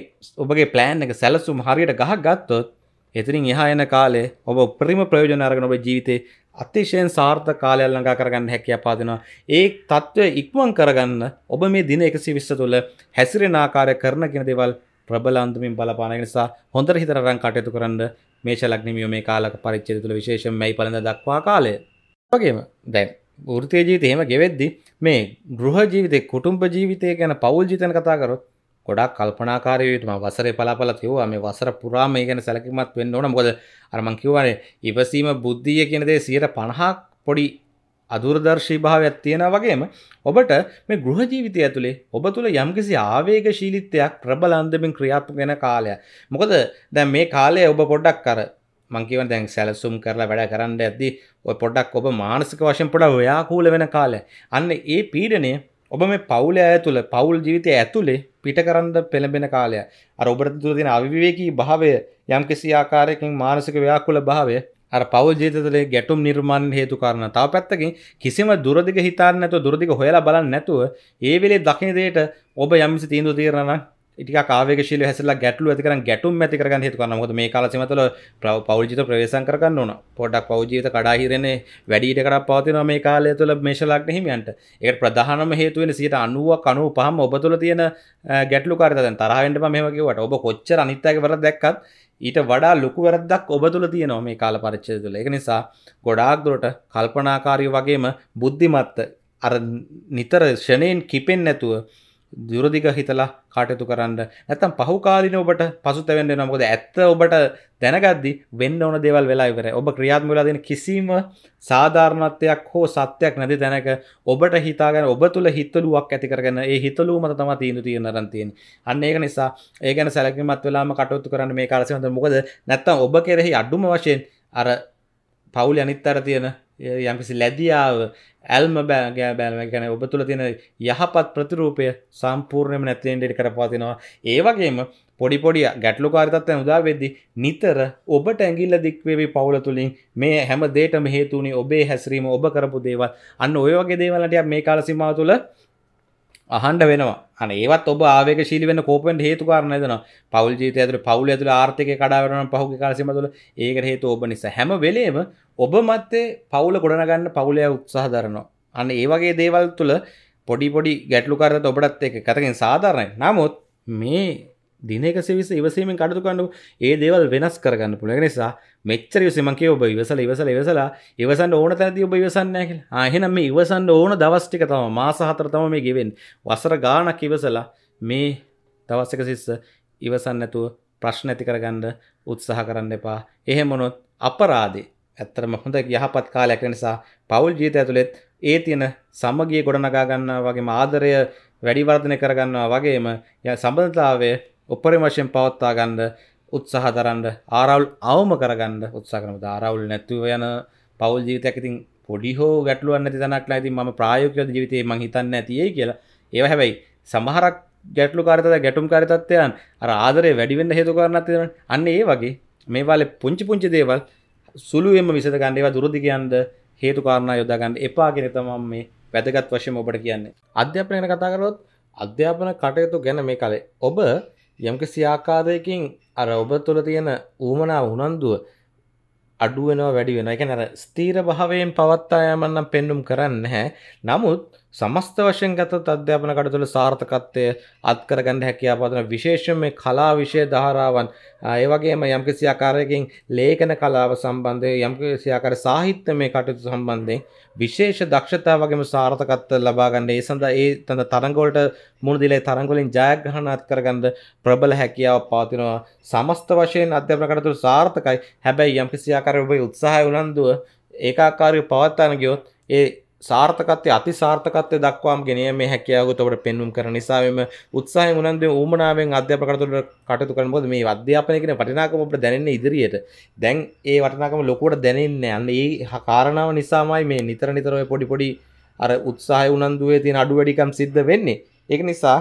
ඔබගේ plan එක සැලසුම් හරියට ගහ ගත්තොත් එතනින් එහා යන කාලේ ඔබ උපරිම ප්‍රයෝජන අරගෙන ඔබේ ජීවිතේ අතිශයෙන් සාර්ථක කාලයක් ළඟා කරගන්න හැකියාව පාදිනවා. ඒ தত্ত্বය ඉක්මන් කරගන්න ඔබ මේ දින 120 තුළ හැසිරෙන ආකාරය කරන කියන දේවල් ප්‍රබලන්දමින් බලපාන නිසා හොඳට හිතරරං කටයුතු කරන්න මේෂ ලග්නිමියෝ මේ කාලක පරිච්ඡේදය තුළ විශේෂයෙන් මේ පළඳ දක්වා කාලය. වගේම දැන් වෘත්තීය ජීවිතය එහෙම ගෙවෙද්දි මේ ගෘහ ජීවිතේ කුටුම්බ ජීවිතය ගැන පෞල් ජීවිතන කතා කරොත් ගොඩක් කල්පනාකාරී වෙයි මම වසරේ පලාපල තියුවා මේ වසර පුරාම මේ ගැන සැලකිලිමත් වෙන්න ඕන මොකද අර මං කිව්වානේ ඉවසීම බුද්ධිය කියන දේ 50ක් පොඩි අදුරදර්ශීභාවයක් තියෙන වගේම ඔබට මේ ගෘහ ජීවිතය ඇතුළේ ඔබ තුළ යම්කිසි ආවේග ශීලිත්වයක් ප්‍රබලන්දමින් ක්‍රියාත්මක වෙන කාලය මොකද දැන් මේ කාලය ඔබ පොඩ්ඩක් කර මංකිව දැන් සැලසුම් කරලා වැඩ කරන්න ඇද්දි ඔය පොඩ්ඩක් ඔබ මානසික වශයෙන් පොඩ ඔයාකූල වෙන කාලය අන්න ඒ පීඩනය ඔබ මේ පවුල ඇය තුළ පවුල් ජීවිතය ඇතුළේ පිට කරන්න පෙළඹෙන කාලය අර ඔබට තුළ තින අවිවේකී භාවය යම්කිසි ආකාරයකින් මානසික ව්‍යාකුල භාවය අර පවල් ජීතතලේ ගැටුම් නිර්මාණ හේතු කරන තව පැත්තකින් කිසිම දුරදිග හිතාන්න නැතුව දුරදිග හොයලා බලන්න නැතුව ඒ වෙලේ දකින දෙයට ඔබ යම්සි තීන්දුව తీරනවා නම් ඉටික කාවේශීල හැසලා ගැටලු ඇතිකරන ගැටුම් ඇති කරගන්න හේතු කරනවා. මොකද මේ කාලසීමතුල පෞල් ජීවිත ප්‍රවේශම් කරගන්න ඕන. පොඩක් පෞල් ජීවිත කඩා හිරෙන්නේ වැඩි ඉඩ කරක් පවතිනවා මේ කාලය තුළ මේෂ ලග්න හිමියන්ට. ඒකට ප්‍රධානම හේතු වෙන්නේ 90ක් 95ම ඔබ තුළ තියෙන ගැටලුකාරීතාවය. දැන් තරහ වෙන්න බෑ මෙහෙම කිව්වට. ඔබ කොච්චර අනිත් අයගේ වැරද්ද දැක්කත් ඊට වඩා ලොකු වැරද්දක් ඔබ තුළ තියෙනවා මේ කාල පරිච්ඡේදය තුළ. ඒක නිසා ගොඩාක් දුරට කල්පනාකාරී වගේම බුද්ධිමත් අර නිතර ෂණයෙන් කිපෙන්නේ නැතුව දුරදිග හිතලා කාටයුතු කරන්න ඇතම් පහුකාලින ඔබට පසුතැවෙන්න නොකොද ඇත්ත ඔබට දැනගද්දි වෙන්න ඕන දේවල් වෙලාවර ඔබ ක්‍රියාත්මලාදන කිසිම සාධාරණත්වයක් හෝ සත්‍යයක් නැති තැනක ඔබට හිතාගෙන ඔබ තුළ හිතලුවක් ඇතිකරගෙන ඒ හිතලූම තම තීන්දු තියෙනරන්තියෙන් අන්න ඒක නිසා ඒගැන සැලකිමත් වෙලාම කටයුතු කරන්න මේ කාරසමත මොකද නැත්තම් ඔබ කෙරෙහි අඩුම වශයෙන් අර පවුල අනිත්තර තියෙන යම්කිසි ලැදියාව ඇල්ම බෑගෑ බෑම ගැන ඔබ තුළ තියෙන යහපත් ප්‍රතිරූපය සම්පූර්ණයම නැතිෙන්ටට කරපාතිනවා ඒවගේම පොඩිපොඩිය ගැටලු කාරිතත්වය උදාවෙද්දි නිතර ඔබට ඇගිල්ල දික්වේවි පවුල තුළින් මේ හැම දේටම හේතුනි ඔබේ හැසිරීම ඔබ කරපු දේවල් අන්න ඔයවගේ දේවලට මේ කාලසිමා තුළ අහන්ඩ වෙනවා අන ඒවත් ඔබ ආවක ශීලි වෙන කෝපෙන් හේතුකාරණ දන පවල් ජීත ඇතුර පවුල ඇතුළ ආර්ථක කඩාවරන පහු කාරසිම තුළ ඒකට හේතු ඔබ නිසා හැම වෙලේම ඔබ මත්තේ පවුල ගොඩනගන්න පවුලය උත්සාහ දරනවා අන්න ඒවගේ දේවල් තුළ පොඩි පොඩි ගැටලු කරත ඔබටත් එක කතකින් සාධාරණයි නමුත් මේ දිනක සිවිස ඉවසීමෙන් කඩතු කන්නු ඒ දේවල් වෙනස් කරගන්න පුළුව නිසා මෙච්චර විසමක ඔබ ඉවසල ඉවසල ඉවසලා ඉවසන්න ඕන තැති ඔබ ඉවසන්නෑ කියල ආහෙනම් මේ ඉවසන්න ඕන දවස්ටික තම මාසහතර තම මේ ගෙවෙන් වසර ගානක් ඉවසලා මේ දවස්සක සිස්ස ඉවසන්න ඇතුව ප්‍රශ්න ඇති කරගන්න උත්සාහ කරන්න එපා එහෙමනොත් අපරාදේ ඇත්තරම හොඳ යහපත් කාලයක් නිසා පවුල් ජීත ඇතුළෙත් ඒ තියෙන සමගිය ගොඩනගා ගන්නා වගේම ආදරය වැඩිවර්ධනය කරගන්නවා වගේම සබඳතාවය ඔපරි වශයෙන් පවත්වා ගන්ඩ උත්සාහ දරන්ඩ ආරවුල් අවම කරගන්න උත්සා කරන ආරවුල් නැතුව යන පවල් ජීවිතයකතින් පොඩි හෝ ගැටලුව නැති තනක් ඇති ම ප්‍රායෝකයද ජීවිතේ ම හිතන්න ඇතියේ කියලා ඒව හැබැයි සමහරක් ගැටලු කාරතද ගැටුම් කාරතත්වයන් අර ආදරය වැඩිවෙන්න හේතු කරන්න තිෙන අන්න ඒ වගේ මේවාල පුංචි පුංචි දේවල් සුළුවෙන්ම විසඳ ගණ්ඩේවා දුරදිකයන්ද හේතු කාරණ යොදාගන්න එපා කෙන තමම් මේ වැදගත් වශයෙන් ඔබට කියන්නේ අධ්‍යාපනයට කතා කරොත් අධ්‍යාපන කටයුතු ගැන මේ කලේ ඔබ යම්කිසි ආකාරයකින් අර ඔබ තුළ තියෙන ඌමනාව උනන්දුව අඩුවෙනවා වැඩි වෙන එක නැර ස්තීර භාවයෙන් පවත්තා යමන්නම් පෙන්නුම් කරන්න හැ නමුත් සමස්ත වශයෙන් ගත අධ්‍යාපන කටතුළ සාර්ථකත්වය අත්කරගන්න හැකියාපතන විශේෂම මේ කලා විෂය ධාරාවන් ඒවගේම යම්කිසි ආකාරයකින් ලේඛන කලාව සම්බන්ධය යම්කිසි ආකාර සාහිත්‍ය මේ කටයුතු සම්බන්ධයෙන් විශේෂ දක්ෂතා වගේම සාර්ථකත්ව ලබාගන්න ඒ සඳහා ඒ තඳ තරඟවලට මුහුණ දීලා තරඟවලින් ජයග්‍රහණ අත්කරගන්න ප්‍රබල හැකියාව පවතිනවා සමස්ත වශයෙන් අධ්‍යාපන කටයුතු සාර්ථකයි හැබැයි යම්කිසි ආකාරයක උත්සාහය උනන්දුව ඒකාකාරී පවත්වාගෙන ගියොත් ඒ සාර්ථකත්වය අති සාර්ථකත්වය දක්වාම් ගෙනය මේ හැකියාවගත ඔබට පෙන්නුම් කර නිසාම උත්සාහය උනන්ද ූමනාවෙන් අධ්‍යපකරතුට කටතු කරනබොද මේ අධ්‍යාපනයකන පටිනාකම ඔට දැනන්න ඉදිරියට දැන් ඒ වටනාකම ලොකුවට දැනන්න යන්න ඒ හකාරණාව නිසාමයි මේ නිතර නිතරව පොඩිපොඩි අර උත්සාහය උනන්දුවේ තියෙන අඩු වැඩිකම් සිද්ධ වෙන්නේ ඒක නිසා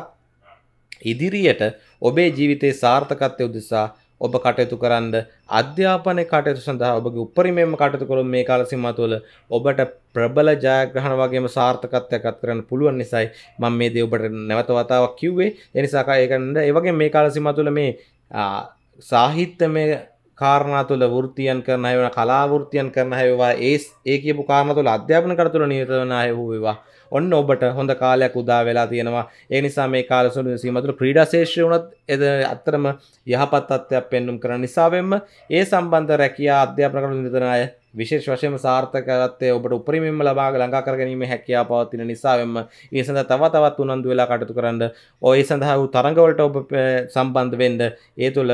ඉදිරියට ඔබේ ජීවිතයේ සාර්ථකත්වය උදෙසා ඔබ කටයුතු කරන්න අධ්‍යාපනය කටයුතු සඳහා ඔබගේ උපරිමේම කටයුතු කරොත් මේ කාල සීමාව තුළ ඔබට ප්‍රබල ජයග්‍රහණ වගේම සාර්ථකත්වයක් අත් කරන්න පුළුවන් නිසායි මම මේ දේ ඔබට නැවත වතාවක් කිව්වේ ඒ නිසා කා ඒකනද ඒ වගේ මේ කාල සීමාව තුළ මේ සාහිත්‍යමය කාරණා තුළ වෘත්තියන් කරන අය වන කලා වෘත්තියන් කරන අය වේවා ඒ ඒ කියපු කාරණා තුළ අධ්‍යාපන කටයුතු නිරත වන අය වේවා ඔන්න ඔබට හොඳ කාලයක් උදා වෙලා තියෙනවා ඒ නිසා මේ කාලසුළු සීමතුළු ක්‍රීඩා ශේෂ්ත්‍රය වුණත් එද අත්‍තරම යහපත් තත්ත්වයක් පෙන්눔 කරන නිසාවෙන්ම ඒ සම්බන්ධ රැකියා අධ්‍යාපන කටයුතු නිරතන අය විශේෂ වශයෙන් සාර්ථකත්වය ඔබට උපරිමෙන්ම ලබා ලංකා කරගැනීම හැකියාව පවතින නිසාවෙන්ම ඒ සඳහා තව තවත් උනන්දු වෙලා කටයුතු කරන්න ඔය සඳහා වූ තරඟවලට ඔබ සම්බන්ධ වෙන්න ඒ තුළ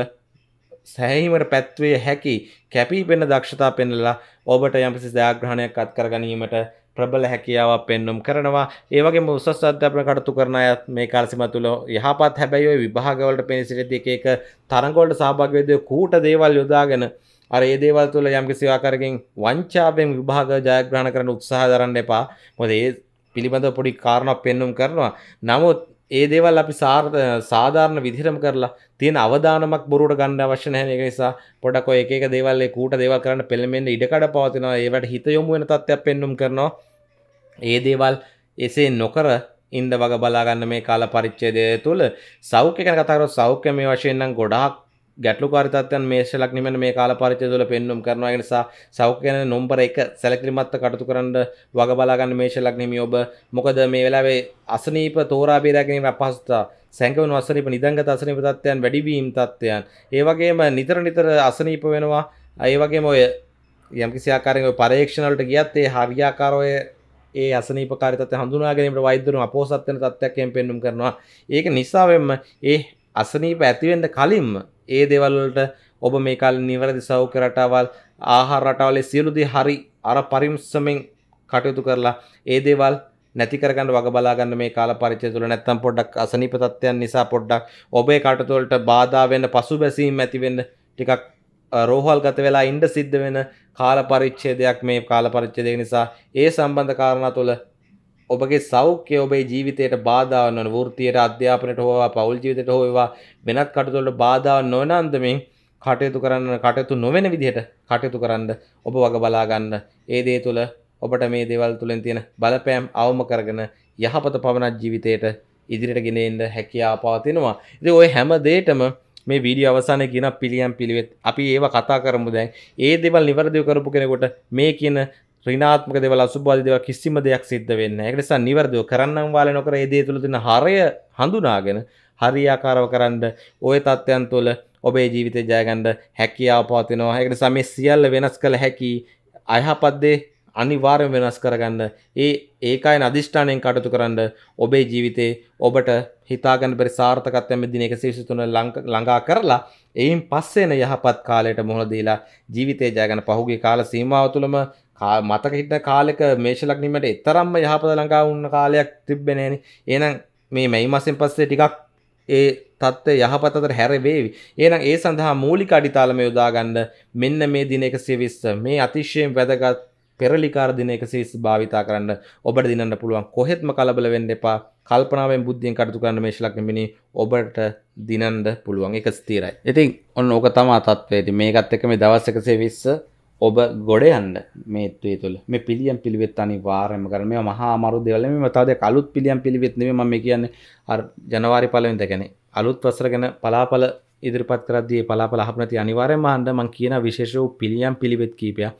සැහැහීමට පැත්විය හැකි කැපී පෙන දක්ෂතා පෙන්නලා ඔබට යම්කිසි දාග්‍රහණයක් අත්කර ගැනීමට ප්‍රබල හැකියාවක් පෙන්නුම් කරනවා ඒවගේ උසස් අධ්‍යාපන කටයුතු කරන අය මේ කාලසීම තුළ යහපත් හැබැයි ওই විභාගවලට පෙනී සිටිද්දී එක එක තරඟ වලට සහභාගී වෙද්දී කූට දේවල් යොදාගෙන අර ඒ දේවල් තුළ යම්කිසි ආකාරකින් වංචාවෙන් විභාග ජයග්‍රහණ කරන්න උත්සාහ දරන්න එපා මොකද ඒ පිළිබඳව පොඩි කාරණාවක් පෙන්වුම් කරනවා නමුත් ඒ දේවල් අපි සාධාරණ විදිහටම කරලා තියෙන අවධානමක් බොරුවට ගන්න අවශ්‍ය නැහැ ඒක නිසා පොඩක් ඔය එක එක දේවල් ඒ කූට දේවල් කරන්න පෙළඹෙන්න ඉඩකඩ පවතිනවා ඒවට හිත යොමු වෙන තත්ත්වයක් පෙන්වුම් කරනවා ඒ දේවල් එසේ නොකර ඉන්ද වග බලාගන්න මේ කාල පරිච්චේදය තුළ සෞඛ්‍ය කන කතර සෞඛ්‍ය මේ වශයෙන්න්නම් ගොඩාක් ගැටලු කාරිතත්යන් මේශලක් නිමන මේ කාල පරිච්චය තුළ පෙන්නුම් කරනවා නිසා සෞඛ්‍යන නොම්බර එක සැලකිරිමත්ත කටතු කරන්න වග බලාගන්න මේශලක් නිමි ඔබ මොකද මේ වෙලාවේ අසනීප තෝරාබේරැගෙනීම අපහස්ථා සැකවන අසනීප නිදංගත අසනීප තත්ත්වයන් වැඩිවීම් තත්ත්වයන් ඒවගේම නිතර නිතර අසනීප වෙනවා ඒ වගේම ඔය යම්කිසි ආකාරයෙන් පරීක්ෂණවලට ගියත් ඒ හරියාකාරය ඒ අසනීපකාරිතත් හඳුනා ගැනීමට වෛද්‍යවරුන් අපෝසත් වෙන තත්ත්වයක්යෙන් පෙන්වුම් කරනවා. ඒක නිසාවෙන්ම ඒ අසනීප ඇති වෙන්න කලින්ම ඒ දේවල් වලට ඔබ මේ කාලේ නිවැරදි සෞඛ්‍ය රටාවල් ආහාර රටාවලේ සියලු දේ හරි අර පරිස්සමෙන් කටයුතු කරලා ඒ දේවල් නැති කරගන්න වග බලා ගන්න මේ කාල පරිච්ඡේදය තුළ නැත්තම් පොඩ්ඩක් අසනීප තත්ත්වයන් නිසා පොඩ්ඩක් ඔබේ කටයුතු වලට බාධා වෙන්න පසුබැසීම් ඇති වෙන්න ටිකක් රෝහල් ගත වෙලා ඉන්ඩ සිද්ධ වෙන කාල පරිච්ඡේදයක් මේ කාල පරිච්ඡේදය නිසා ඒ සම්බන්ධ කාරණා තුළ ඔබගේ සෞඛ්‍ය ඔබේ ජීවිතයට බාධා නොවන වෘත්තියට අධ්‍යාපනයට හෝවා පෞල් ජීවිතයට හෝවා වෙනත් කටයුතුවලට බාධා නොවන අන්දමින් කටයුතු කරන්න කටයුතු නොවන විදිහට කටයුතු කරන්න ඔබ වග බලා ගන්න. ඒ දේ තුළ ඔබට මේ දේවල් තුලින් තියෙන බලපෑම් අවම කරගෙන යහපත පවනත් ජීවිතයට ඉදිරියට ගෙන එන්න හැකියාව පවතිනවා. ඉතින් ওই හැම දෙයකම මේ වීඩියෝ අවසානයේ කියන පිළියම් පිළිවෙත් අපි ඒව කතා කරමු දැන් ඒ දේවල් નિවරදිව කරපු කෙනෙකුට මේ කියන ඍණාත්මක දේවල් අසුභවාදී දේවල් කිසිම දෙයක් සිද්ධ වෙන්නේ නැහැ. ඒක නිසා નિවරදිව කරන්නම් වාලේ නොකර ඒ දේ තුල තියෙන හරය හඳුනාගෙන හරියාකාරව කරන්න ওই தත්යන් තුළ ඔබේ ජීවිතය ජයගන්න හැකියාව පවතිනවා. ඒක නිසා මේ සියල්ල වෙනස් කළ හැකි අයහපත් දේ අනිවාර්යෙන් වෙනස් කරගන්න ඒ ඒකයි අධිෂ්ඨානයෙන් කටයුතු කරන්න ඔබේ ජීවිතේ ඔබට හිතාගන්න බැරි සාර්ථකත්වයෙන් මේ දින 123 ළඟා කරලා එයින් පස්සේන යහපත් කාලයට මුහුණ දීලා ජීවිතේ ජයගන්න පහුගිය කාල සීමාව තුළම මතක හිටින කාලෙක මේෂ ලග්නෙට තරම්ම යහපත ළඟා වුණ කාලයක් තිබ්බේ නෑනේ එහෙනම් මේ මැයි මාසෙන් පස්සේ ටිකක් ඒ තත්ත්වය යහපත අතර හැර වේවි. එහෙනම් ඒ සඳහා මූලික අඩිතාලම යොදා ගන්න මෙන්න මේ දින 120 මේ අතිශයින් වැදගත් පෙරලිකාර දින 120 භාවිතා කරන්න ඔබට දිනන්න පුළුවන් කොහෙත්ම කලබල වෙන්න එපා කල්පනාවෙන් බුද්ධියෙන් කටයුතු කරන්න මේෂ ලග්නෙමිනි ඔබට දිනන්න පුළුවන් ඒක ස්ථිරයි. ඉතින් ඔන්න ඕක තමයි තත්ත්වය. ඉතින් මේකත් එක්ක මේ දවස් 120 ඔබ ගොඩ යන්න මේ ත්වේ තුළ මේ පිළියම් පිළිවෙත් අනිවාර්යයෙන්ම කරන්න. මේවා මහා අමාරු දේවල් නෙමෙයි. මම තව දෙයක් අලුත් පිළියම් පිළිවෙත් නෙමෙයි මම කියන්නේ අර ජනවාරි පළවෙනිදා කියන්නේ අලුත් වසර ගැන පලාපල ඉදිරිපත් කරද්දී පලාපල අහපු නැති අනිවාර්යයෙන්ම අහන්න මම කියන විශේෂ වූ පිළියම් පිළිවෙත් කීපයක්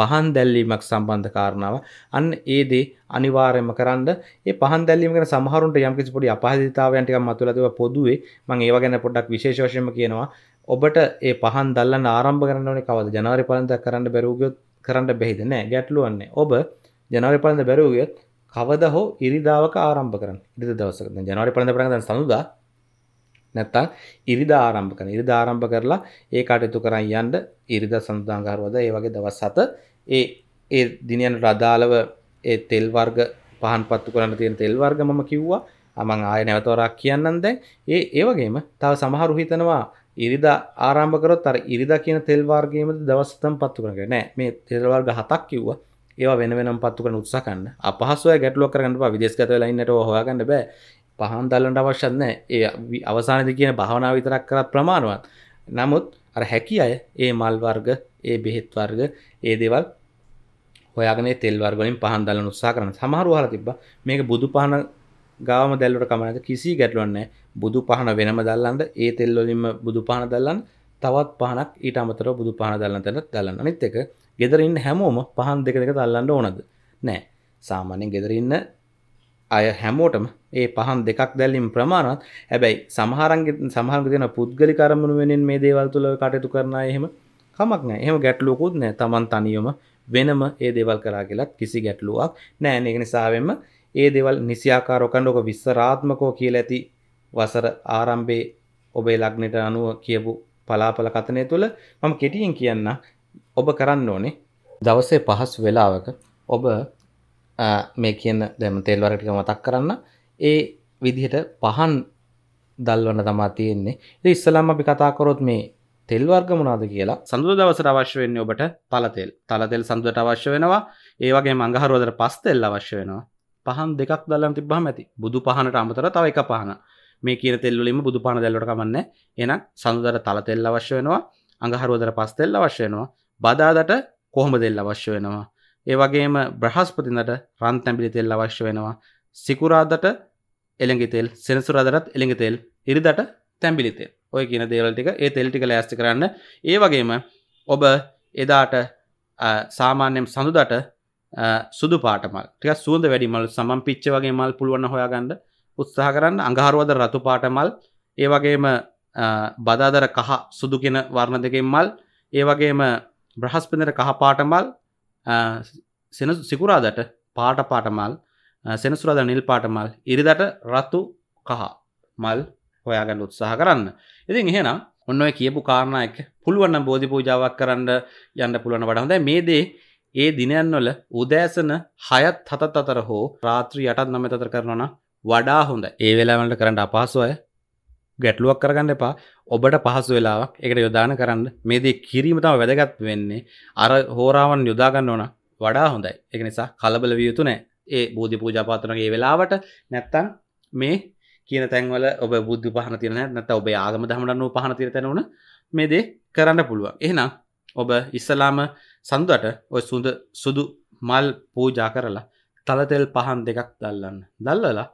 පහන් දැල්ලීමක් සම්බන්ධ කාරණාව අන්න ඒ දේ අනිවාර්යයෙන්ම කරන්න ඒ පහන් දැල්ලීම ගැන සමහරුන්ට යම්කිසි පොඩි අපහසුතාවයන් ටිකක් මතුවලා තිබා පොදුවේ මම ඒව ගැන පොඩ්ඩක් විශේෂ වශයෙන්ම කියනවා ඔබට ඒ පහන් දැල්ලන්න ආරම්භ කරන්න ඕනේ කවද ජනවාරි පළඳක් කරන්න බැරුව ගියොත් කරන්න බැහිද නෑ ගැටලුවන්නේ ඔබ ජනවාරි පළඳ බැරුව ගියොත් කවද හෝ ඉරිදාවක ආරම්භ කරන්න ඉරිදා දවසක දැන් ජනවාරි පළඳ පටන් ගන්න සඳුදා නැත්තම් ඉරිදා ආරම්භ කරන ඉරිදා ආරම්භ කරලා ඒ කටයුතු කරන් යන්න ඉරිදා සඳුදාංගහරුවාදා ඒ වගේ දවස් හත ඒ ඒ දිනයන්ට අදාළව ඒ තෙල් වර්ග පහන් පත්තු කරන්න තියෙන තෙල් වර්ග මම කිව්වා මං ආය නැවතවරක් කියන්නම් දැන් ඒ ඒ වගේම තව සමහරු හිතනවා ඉරිදා ආරම්භ කරොත් අර ඉරිදා කියන තෙල් වර්ගයේම දවස් හතම පත්තු කරන්නේ නැහැ මේ තෙල් වර්ග හතක් කිව්වා ඒවා වෙන වෙනම පත්තු කරන උත්සාහ කරන්න අපහසුයි ගැටලුවක් කරගන්න බෑ විදේශගත වෙලා ඉන්නට හොයාගන්න බෑ පහන් දල්ලට අවශ්‍යත් නෑ ඒ අවසානද කියන භාවනා විතරක් කරත් ප්‍රමාණවත් නමුත් අර හැකි අය ඒ මල් වර්ග ඒ බෙහෙත් වර්ග ඒ දෙවල් හොයාගෙන තෙල් වර්ගලින් පහන් දල්ලන උත්සා කරන සමහරු හල තිබ්බ මේක බුදු පහන ගාම දැල්ලට කමනද කිසි ගැටලුවන්නේ බුදු පහන වෙනම දල්ලන්ට ඒ තෙල්වලින්ම බුදු පහන දල්ලන්න තවත් පහනක් ඊට අමතර බුදු පහන දල්ලන තැන දල්ලන්න අනිත් එක ගෙදරඉන්න හැමෝම පහන් දෙක දෙක දල්ලන්න ඕනද නෑ සාමාන්‍යෙන් ගෙදරඉන්න අය හැමෝටම ඒ පහන් දෙකක් දැල්ලින් ප්‍රමාණත් හැබැයි සමහරග සහග තින පුද්ගලි කරමුණු වෙනින් මේ දේවල් තුළ කටයුතු කරන එහෙම කමක් නෑ එහෙම ගැටලුකුත් නෑ තමන් තනියම වෙනම ඒ දේවල් කරා කියලත් කිසි ගැටලුවක් නෑ ඒක නිසාවෙන්ම ඒ දේවල් නිසියාකාරෝකණ්ඩෝක විස්සරාත්මකෝ කියල ඇති වසර ආරම්භේ ඔබේ ලක්නට අනුව කියපු පලාපල කතනය තුළ මම කෙටියෙන් කියන්න ඔබ කරන්න ඕනේ දවසේ පහස් වෙලාවක ඔබ මේ කියන දැම තෙල්වරටික මතක් කරන්න ඒ විදිහට පහන් දල්වන්න තමා තියෙන්නේ ඉස්සලාම් අපි කතාකොරොත් මේ තෙල් වර්ග මොනාද කියලා සඳුර දවසට අවශ්‍ය වෙන්නේ ඔබට තලතෙල් තලතෙල් සඳුරට අවශ්‍ය වෙනවා ඒ වගේ මඟහරුවදට පස් තෙල් අවශ්‍ය වෙනවා පහන් දෙකක් දල්ලන්න තිබ්බහම ඇති බුදු පහනට අමතර තව එක පහන මේ කියන තෙල් වලින්ම බුදු පහන දැල්ලට කමන්නේ එහෙනම් සඳුරට තලතෙල් අවශ්‍ය වෙනවා අඟහරුවදට පස් තෙල් අවශ්‍ය වෙනවා බදාදට කොහොම තෙල් අවශ්‍ය වෙනවා ඒවගේම බ්‍රහස්පතිනට රන් තැබිලි තෙල් අවශ්‍ය වෙනවා සිකුරාදට එළඟි තෙල් සෙනසුරාදරත් එළඟි තෙල් ඉරිදට තැම්බිලි තෙල් ඔය කියන දේවල් ටික ඒ තෙල් ටික ලෑස්ති කරන්න ඒ වගේම ඔබ එදාට සාමාන්‍යයෙන් සඳුදට සුදු පාට මල් ටික සුවඳ වැඩි මල් සමන් පිච්ච වගේ මල් පුළුවන් හොයාගන්න උත්සාහ කරන්න අඟහරුවද රතු පාට මල් ඒ වගේම බදාදර කහ සුදු කියන වර්ණ දෙකෙන් මල් ඒ වගේම බ්‍රහස්පතිනට කහ පාට මල් සිකුරාදට පාට පාටමල් සෙනසුරද නිල් පාටමල් ඉරිදට රත්තු කහ මල් හොයාගන්න උත්සාහ කරන්න ඉතින් එහෙනම් ඔන්න කියපු කාරණයක පුළුවන්න බෝධි පූජාවක් කරන්න යන්න පුළුවන වඩහොඳ මේ දේ ඒ දිනයන්වල උදෑසන හයත් හතත් අතර හෝ රාත්‍රී යටත් නම තතර කරනවන වඩා හොඳ ඒ වෙලාවලට කරන්න අපහසුවය ගැටලුවක් කරගන්න එපා ඔබට පහසු වෙලාවක් එකට යොදාන කරන්න මේදී කිරීම තම වැදගත් වෙන්නේ අර හෝරාවන් යොදාගන්න ඕන වඩා හොඳයි එක නිසා කලබල විය යුතු නෑ ඒ බෝධි පූජාපාතනගේ වෙලාවට නැත්තන් මේ කියන තැන්වල ඔබ බුද්ධ පහන තිරන නැත ඔබේ ආගම දහමටන්නුව පහන තිර තැනවන මේ දේ කරන්න පුළුව එහෙනම් ඔබ ඉස්සලාම සඳුවට ඔය සුඳ සුදු මල් පූජා කරලා තලතෙල් පහන් දෙකක් දල්ලන්න දල්ලලා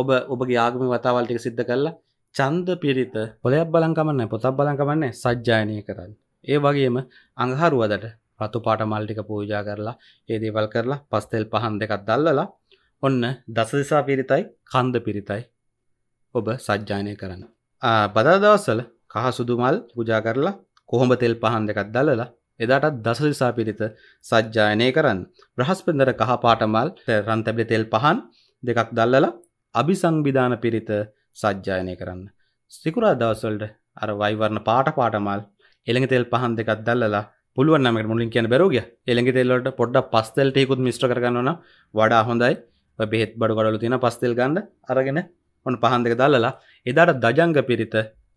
ඔබ ඔබගේ ආගම වතාවල්ටික සිද්ධ කරලා චන්ද පිරිත පොලයක් බලංකමන්න පොතක් බලංකමන්නේ සජ්ජායනය කරන්න. ඒ වගේම අඟහරුවදට රතු පාට මල්ටික පූජා කරලා ඒදේවල් කරලා පස්තෙල් පහන් දෙකක් දල්ලලා ඔන්න දසදිසා පිරිතයි කන්ද පිරිතයි ඔබ සජ්ජානය කරන්න. බදාදවස්සල කහ සුදුමල් පුජා කරලා කොහොඹ තෙල් පහන් දෙකක් දල්ලලා එදාටත් දසදිසා පිරිත සජ්ජායනය කරන්න. බ්‍රහස්පෙන්දර කහ පාටමල් රන්තැබලි තෙල් පහන් දෙකක් දල්ලලා අභිසංවිධාන පිරිත සජ්ජායනය කරන්න. සිකුරා දවස්වලට අර වයිවරණ පාට පාටමල් එළඟ තෙල් පහන් දෙකක් දැල්ලලා පුළුවන් නම් මුලින් කියන බැරුව ගියා. එළඟ තෙල් වලට පොඩ්ඩක් පස් තෙල් ටිකකුත් මිශ්‍ර කරගන්නවා නම් වඩා හොඳයි. ඔය බෙහෙත් බඩු කඩවල තියෙන පස් තෙල් ගන්න අරගෙන ඔන්න පහන් දෙක දැල්ලලා එදාට දජංග පිරිත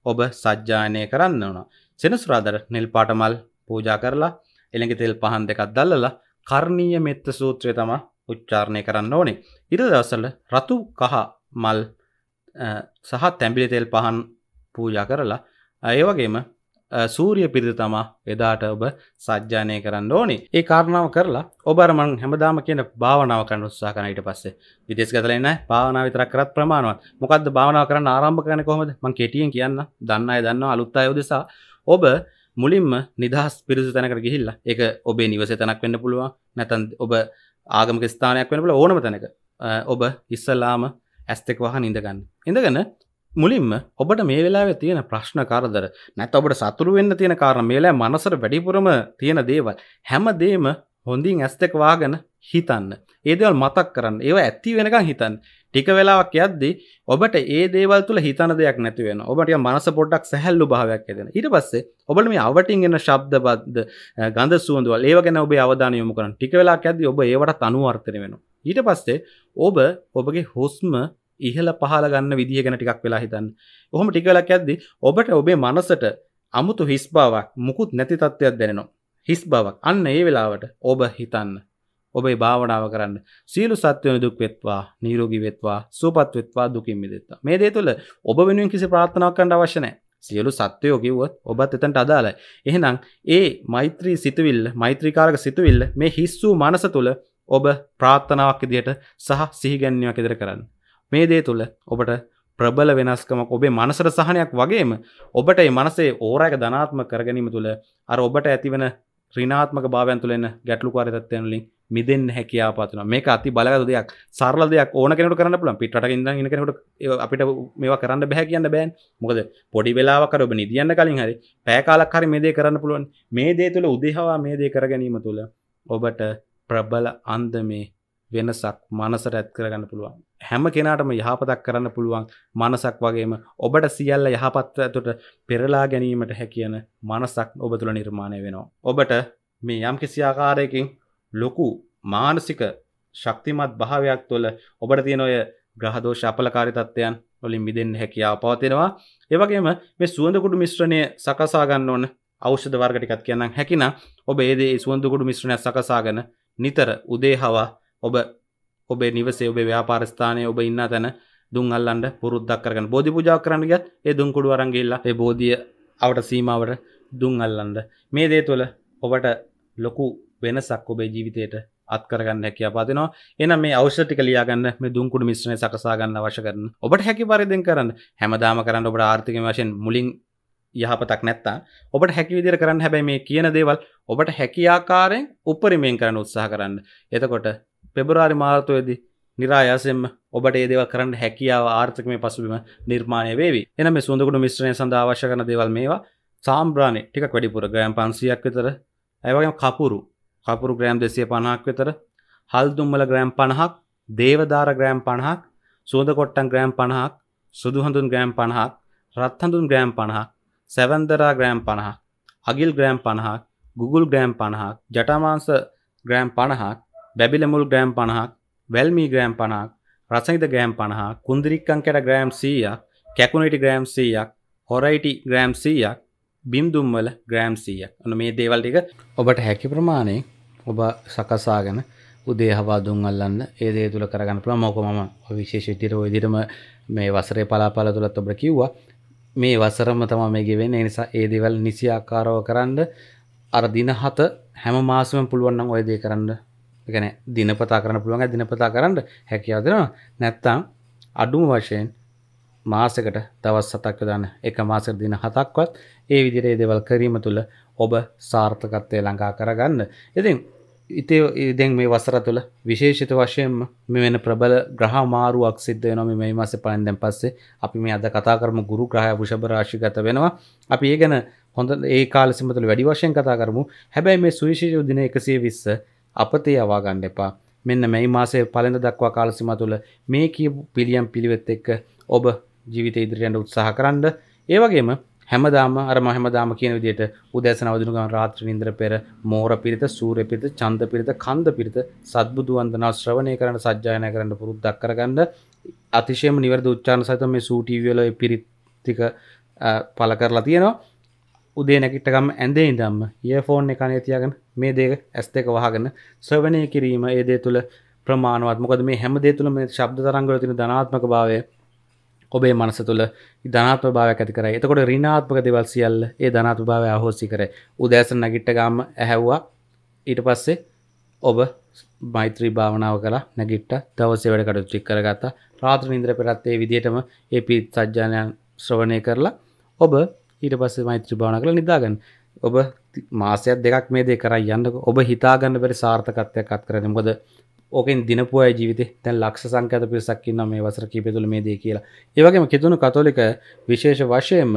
ඔබ සජ්ජායනය කරන්න ඕන. සෙනසුරාදා නිල් පාට මල් පූජා කරලා එළඟ තෙල් පහන් දෙකක් දැල්ලලා කර්ණීය මෙත්ත සූත්‍රය තමයි උච්චාරණය කරන්න ඕනේ. ඊට දවසවල රතු කහ මල් සහ තැඹිලි තෙල් පහන් පූජා කරලා ඒවගේම සූරිය පිරිදි තමා එදාට ඔබ සජ්ජානය කරන්න ඕනේ ඒ කාරණාව කරලා ඔබරමන් හැමදාම කියන භාවනාව කරන්න උත්සා කරන ඊට පස්සේ විදේශ ගතලා ඉන්න භාවනාව විතරක් කරත් ප්‍රමාණවත් මොකද්ද භාවනාව කරන්න ආරම්භ කරන්නේ කොහොමද මම කෙටියෙන් කියන්න දන්න අය දන්නවා අලුත් අය උදෙසා ඔබ මුලින්ම නිදහස් පිරිසු තැනකට ගිහිල්ලා ඒක ඔබේ නිවසේ තැනක් වෙන්න පුළුවන් නැත්නම් ඔබ ආගමික ස්ථානයක් වෙන්න පුළුවන් ඕනම තැනක ඔබ ඉස්සලාම ඇස්තෙක් වහන් ඉඳගන්න ඉඳගන්න මුලින්ම ඔබට මේ වෙලාව තියෙන ප්‍රශ්න කාරදර නැත් ඔබට සතුරු වෙන්න තියෙන කාරණ මේලා මනසර වැඩිපුරම තියෙන දේවල් හැමදේම හොඳින් ඇස්තෙක් වාගෙන හිතන්න ඒදවල් මතක් කරන්න ඒව ඇත්ති වෙනකං හිතන් ටික වෙලාවක් යද්දි ඔබට ඒ දේවල් තුළ හිතන දෙයක් නැතිවෙන ඔබට මනස පොඩ්ඩක් සැහැල්ලු භාවයක් ඇදෙන ඉට පස්සේ ඔබට මේ අවටින් එන ශබ්ද බද්ද ගඳ සුවඳුවල් ඒවගෙන ඔබේ අවධානයොමු කරන ටික වෙලාක් ඇදදි ඔබ ඒවට අනුවර්තන වෙනවා ඊට පස්සේ ඔබ ඔබගේ හුස්ම ඉහල පහල ගන්න විදිහ ගැන ටිකක් වෙලා හිතන්න. ඔහොම ටික වෙලක් යද්දී ඔබට ඔබේ මනසට අමුතු හිස් බවක් මුකුත් නැති තත්ත්වයක් දැනෙනවා. හිස් බවක්. අන්න ඒ වෙලාවට ඔබ හිතන්න. ඔබේ භාවනාව කරන්න සියලු සත්වයන දුක් වෙත්වා නීරෝගී වෙත්වා සූපත් වෙත්වා දුකින් මිදෙත්වා මේ දේ තුළ ඔබ වෙනුවෙන් කිසි ප්‍රාර්ථනාවක් කරන්න අවශ්‍ය නැහැ සියලු සත්වයෝ කිව්වොත් ඔබත් එතනට අදාළයි එහෙනම් ඒ මෛත්‍රී සිතුවිල්ල මෛත්‍රීකාරක සිතුවිල්ල මේ හිස්සූ මනස තුළ ඔබ ප්‍රාත්ථනාවක් ඉදියට සහ සිහිගැන්වීමක් ඉදිරිය කරන්න. මේ දේ තුළ ඔබට ප්‍රබල වෙනස්කමක් ඔබේ මනසට සහනයක් වගේම ඔබට මේ මනසේ ඕරායක ධනාත්මක කරගැනීම තුළ අර ඔබට ඇතිවන ඍණාත්මක භාවයන් තුළ එන ගැටලුකාරී තත්ත්වයන් වලින් මිදෙන්න හැකියාව පතුනවා. මේක අති බලගත් දෙයක්. සරල දෙයක් ඕන කෙනෙකුට කරන්න පුළුවන්. පිටරටක ඉඳන් ඉන්න කෙනෙකුට අපිට මේවා කරන්න බෑ කියන්න බෑනේ. මොකද පොඩි වෙලාවක් හරි ඔබ නිදියන්න කලින් හරි පැය කාලක් හරි මේ දේ කරන්න පුළුවන්. මේ දේ තුළ උදේහවා මේ දේ කර ගැනීම තුළ ඔබට ප්‍රබල අන්දමේ වෙනසක් මනසට ඇත් කරගන්න පුළුවන් හැම කෙනාටම යහපතක් කරන්න පුළුවන් මනසක් වගේම ඔබට සියල්ල යහපත් ඇතුට පෙරලා ගැනීමට හැකියන මනසක් ඔබ තුළ නිර්මාණය වෙනවා ඔබට මේ යම් කිසිආකාරයකින් ලොකු මානසික ශක්තිමත් භාවයක් තුළ ඔබට තියෙන ඔය ග්‍රහදෝෂ අපලකාරී තත්ත්වයන් වලින් මිදෙන්න හැකියාව පවතිනවා ඒ වගේම මේ සුවඳකුඩු මිශ්‍රණය සකසා ගන්න ඕන ඖෂධ වර්ග ටිකක් කියන්නම් හැකිනම් ඔබ ඒ දේ සුවඳකුඩු මිශ්‍රණයක් සකසාගෙන නිතර උදේ හවා ඔබ ඔබේ නිවසේ ඔබේ ව්‍යාපාරස්ථානය ඔබ ඉන්න තැන දුන් අල්ලන්ට පුරුද්දක් කරගන්න බෝධි පූජා කරන්න ගියත් ඒ දුන් කුඩු අරන් ගිහිල්ලා ඒ බෝධිය අවට සීමාවට දුන් අල්ලන්න මේ දේ තුළ ඔබට ලොකු වෙනසක් ඔබේ ජීවිතයට අත්කරගන්න හැකිය පාතිනවා එනම් මේ අවශ්‍යටික ලියාගන්න මේ දුන්කුඩු මිශ්‍රණය සකසාගන්න වශ කරන ඔබට හැකි පරිදිෙන් කරන්න හැමදාම කරන්න ඔබට ආර්ථික වශයෙන් මුලින් යහපතක් නැත්තා ඔබට හැකි විදිර කරන්න හැබැයි මේ කියන දේවල් ඔබට හැකියාකාරයෙන් උපරිමයෙන් කරන්න උත්සාහ කරන්න එතකොට පෙබරාරි මාර්තයේදී නිරායාසෙන්ම ඔබට ඒදව කරන්න හැකියාව ආර්ථකම පසුබිම නිර්මාණය වේවි එන මේ සුඳකුට මිශ්‍රණය සඳ අවශ්‍ය කරන දේවල් මේවා සාම්බ්‍රාණය ටික වැඩිපුර ග්‍රෑම් පන්සියක් විතර ඇවගේ කපුරු කපුරු ග්‍රෑම් දෙසිය පණහක් විතර හල්දුම්මල ග්‍රෑම් පණහක් දේවධාර ග්‍රෑම් පණහක් සුවඳ කොට්ටන් ග්‍රෑම් පණහක් සුදුහඳුන් ග්‍රෑම් පණහක් රත්හඳුන් ග්‍රෑම් පණහක් සැවන්දරා ග්‍රෑම් පණහක් අගිල් ග්‍රෑම් පණහක් Google ග්‍රෑම් පණහක් ජටමාංස ග්‍රෑම් පණහක් බැබිලමුල් ග්‍රෑම් පණහක් වැල්මී ග්‍රෑම් පණහක් රසහිද ග්‍රෑම් පණහා කුන්දිරික්කං කැට ග්‍රෑම් සීයක් කැකුණට ග්‍රෑම් සීයක් හොරයිටි ග්‍රෑම් සීයක් බිම්දුම්වල ග්‍රෑම් සීයක් ඔන මේ දේවල් ටික ඔබට හැකි ප්‍රමාණය ඔබ සකසාගෙන උදේ හවා දුන් අල්ලන්න ඒ දේ තුළ කරගන්න පුළුවන් මොකද මම විශේෂ විදිහට ওই විදිහටම මේ වසරේ පලාපල තුලත් ඔබට කිව්වා මේ වසරම තම මේ ගෙවෙන නිසා ඒ දෙවල් නිසි ආකාරව කරන්න අර දින හත හැම මාසම පුළුවන්නම් ඔය දේ කරන්න ගැන දිනපතා කරන්න පුළුවන් දිනපතා කරන්න හැකියාව දෙනවා නැත්තම් අඩුම වශයෙන් මාසකට දවස් සතක් යොදන්න එක මාසෙක දින හතක්වත් ඒ විදිහට ඒ දේවල් කිරීම තුළ ඔබ සාර්ථකත්වය ළඟා කරගන්න. ඉතින් ඉතේ ඉදැන් මේ වසර තුළ විශේෂිත වශයෙන්ම මෙ වෙන ප්‍රබල ග්‍රහ මාරුවක් සිද්ධ වෙනම මේ මස පලන් දැන් පස්සේ අපි මේ අද කතා කරම ගුරු ග්‍රහය වෘෂභරාශිගත වෙනවා අපි ඒ ගැන හොඳ ඒ කාලසිමතුළ වැඩි වශයෙන් කතා කරමු හැබැයි මේ සුවිශේෂ දින එකසේ විස්ස අපතේ අවාගන්න එපා මෙන්න මෙයි මාසේ පලඳ දක්වා කාලසිම තුළ මේ කියපු පිළියම් පිළිවෙත් එක්ක ඔබ ජීවිත ඉදිරියන්ට උත්සාහ කරන්න ඒවගේම හැමදාම අර මහමදාම කියන විදිහට උදෑසන අවදිනු ගමන් රාත්‍රී නින්දර පෙර මෝර පිරිත සූර්ය පිරිත චන්ද පිරිත කන්ද පිරිත සද්බුදු වන්දනා ශ්‍රවණය කරන්න සජ්ජායනා කරන්න පුරුද්දක් කරගන්න අතිශයම නිවැරදි උච්චාරණ සහිතව මේ සූ ටීවී වල පිරිත් ටික පළ කරලා තියෙනවා උදේ නැගිටගම් ඇඳේ ඉඳම්ම ඒෆෝන් එකනේ තියාගෙන මේ දේ ඇස් දෙක වහගෙන ශ්‍රවණය කිරීම ඒ දේ තුළ ප්‍රමාණවත් මොකද මේ හැම දේ තුළ මේ ශබ්ද තරංගවල තියෙන ධනාත්මක භාවය ඔබේ මනස තුළ ධනාත්ම භාවයක් ඇති කරයි එතකොට රිනාත්මක දෙවල් සියල්ල ඒ ධනාත්ම භාවය අහෝසි කර උදෑසන නැගිට්ට ගාම ඇහැව්වා ඊට පස්සේ ඔබ මෛත්‍රී භාවනාව කලා නැගිට්ට දවසේ වැඩ කටු චික් කරගත්තා රාත්‍ර ඉන්ද්‍ර පෙරත්තේ විදිටම ඒ පිත් සජ්ජානයන් ශ්‍රවණය කරලා ඔබ ඊට පස්සේ මෛත්‍රී භාවන කළ නිදාගන්න ඔබ මාසයක් දෙකක් මේ දේ කරයි යන්නක ඔබ හිතාගන්න බැරි සාර්ථකත්වයක් අත් කරන මොද ඕකෙන් දිනපුය ජීවිත තැන් ලක්ෂ සංකත පිරිසක්කින්න මේ වසර කීපතුළ මේ දේ කියලා ඒවගේම කිතුුණු කතෝලික විශේෂ වශයෙන්ම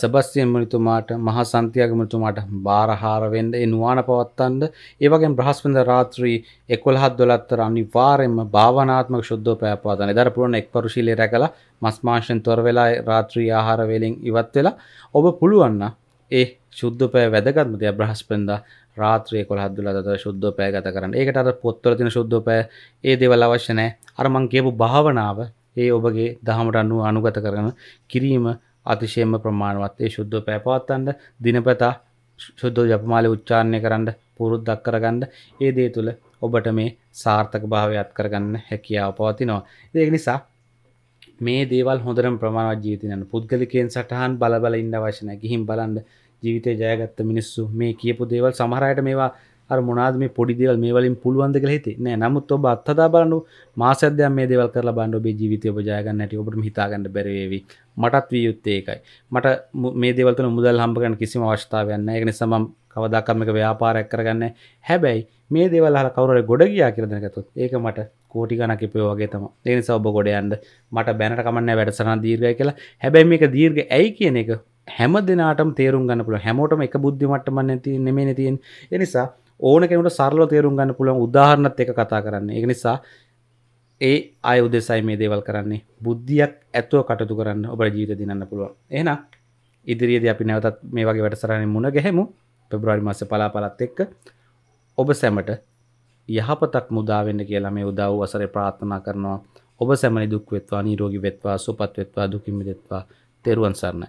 සබස්තියෙන් මනිතුමාට මහ සන්තියගමතුමාට බාරහාරවෙන්ඩ එනවාන පවත්තන්ද ඒවගේ බ්‍රහස්පඳ රාත්‍රී එකොල් හත් දොලත්තර අනිවාරෙන්ම භාවනාත්මක ශුද්ධ පැපවාතන දර පුරුණ එක් පරුශීලි රැකල මස්මාශයෙන් තොර වෙලා රාත්‍රී ආහාරවෙලින් ඉවත් වෙලා ඔබ පුළුවන්න ඒ ශුද්ධපය වැදගත්මතිය බ්‍රහස්පෙන්ද රාත්‍රය කොල් හදදුල දත ශුද්ධ පෑ ගත කරන්න ඒකට අර පොත්තල තින ශුද්ධ පෑ ඒ දෙවල් අවශ්‍යනෑ අරමං කියපු භාවනාව ඒ ඔබගේ දහමට අනුව අනුගත කරන කිරීම අතිශයම ප්‍රමාණවත් ඒ ශුද්ධ පැපවත්තන්ට දිනපතා ශුද්ධ ජපමාලය උච්චාරණය කරන්න පුරුද්දක් කරගන්න ඒ දේ තුළ ඔබට මේ සාර්ථක භාවයත් කරගන්න හැකියාව පවතිනවා. ඒක නිසා මේ දේවල් හොඳරම් ප්‍රමාණවත් ජීවිතයන පුද්ගලිකයෙන් සටහන් බලබල ඉන්න අවශ්‍ය නැහැ. ගිහින් බලන්න ජීවිතය ජයගත්ත මිනිස්සු මේ කියපු දේවල් සමහරයට මේවා අර මොනාද මේ පොඩි දේවල් මේ වලින් පුළුවන් දෙක හිතේ නෑ නමුත් ඔබ අත්හදා බලන්න මාසයක් දෙයක් මේ දේවල් කරලා බලන්න ඔබේ ජීවිතය ඔබ ජය ගන්න නැටි ඔබට හිතා ගන්න බැරි වේවි මටත් විය යුත්තේ ඒකයි මට මේ දේවල් තුළ මුදල් හම්බ කරන්න කිසිම අවස්ථාවක් නැහැ ඒක නිසා මම කවදාකම් මේක ව්‍යාපාරයක් කරගන්න හැබැයි මේ දේවල් අහලා කවුරුහරි ගොඩ ගියා කියලා දැනගත්තොත් ඒක මට කෝටි ගණක් ඉපේ වගේ තමයි. ඒ නිසා ඔබ ගොඩ යන්න මට බැනට කමන්නේ වැඩසටහන දීර්ඝයි කියලා. හැබැයි මේක දීර්ඝ ඇයි කියන එක හැම දෙනාටම තේරුම් ගන්න පුළුවන් හැමෝටම එක බුද්ධිමට්ටම නැති නෙමෙයි තියෙන. ඒ නිසා ඕන කෙනෙකුට සරලව තේරුම් ගන්න පුළුවන් උදාහරණත් එක කතා කරන්න. ඒක නිසා ඒ අය උදෙසයි මේ දේවල් කරන්නේ බුද්ධියක් ඇතුව කටතු කරන්න ඔබට ජීවිත දිනන්න පුළුවන්. එහෙනම් ඉදිරියේදී අපි නැවතත් මේ වගේ වැඩසටහනෙ මුණ ගැහෙමු. පෙබ්‍රවාරි මාසේ පලාපලත් එක්ක ඔබ සැමට යහපතක් මුදා වෙන්න කියලා මේ උදව් වසරේ ප්‍රාර්ථනා කරනවා. ඔබ සැමනි දුක් වෙත්වා, නිරෝගී වෙත්වා, සුවපත් වෙත්වා, දුකින් මිදෙත්වා. තෙරුවන් සරණයි.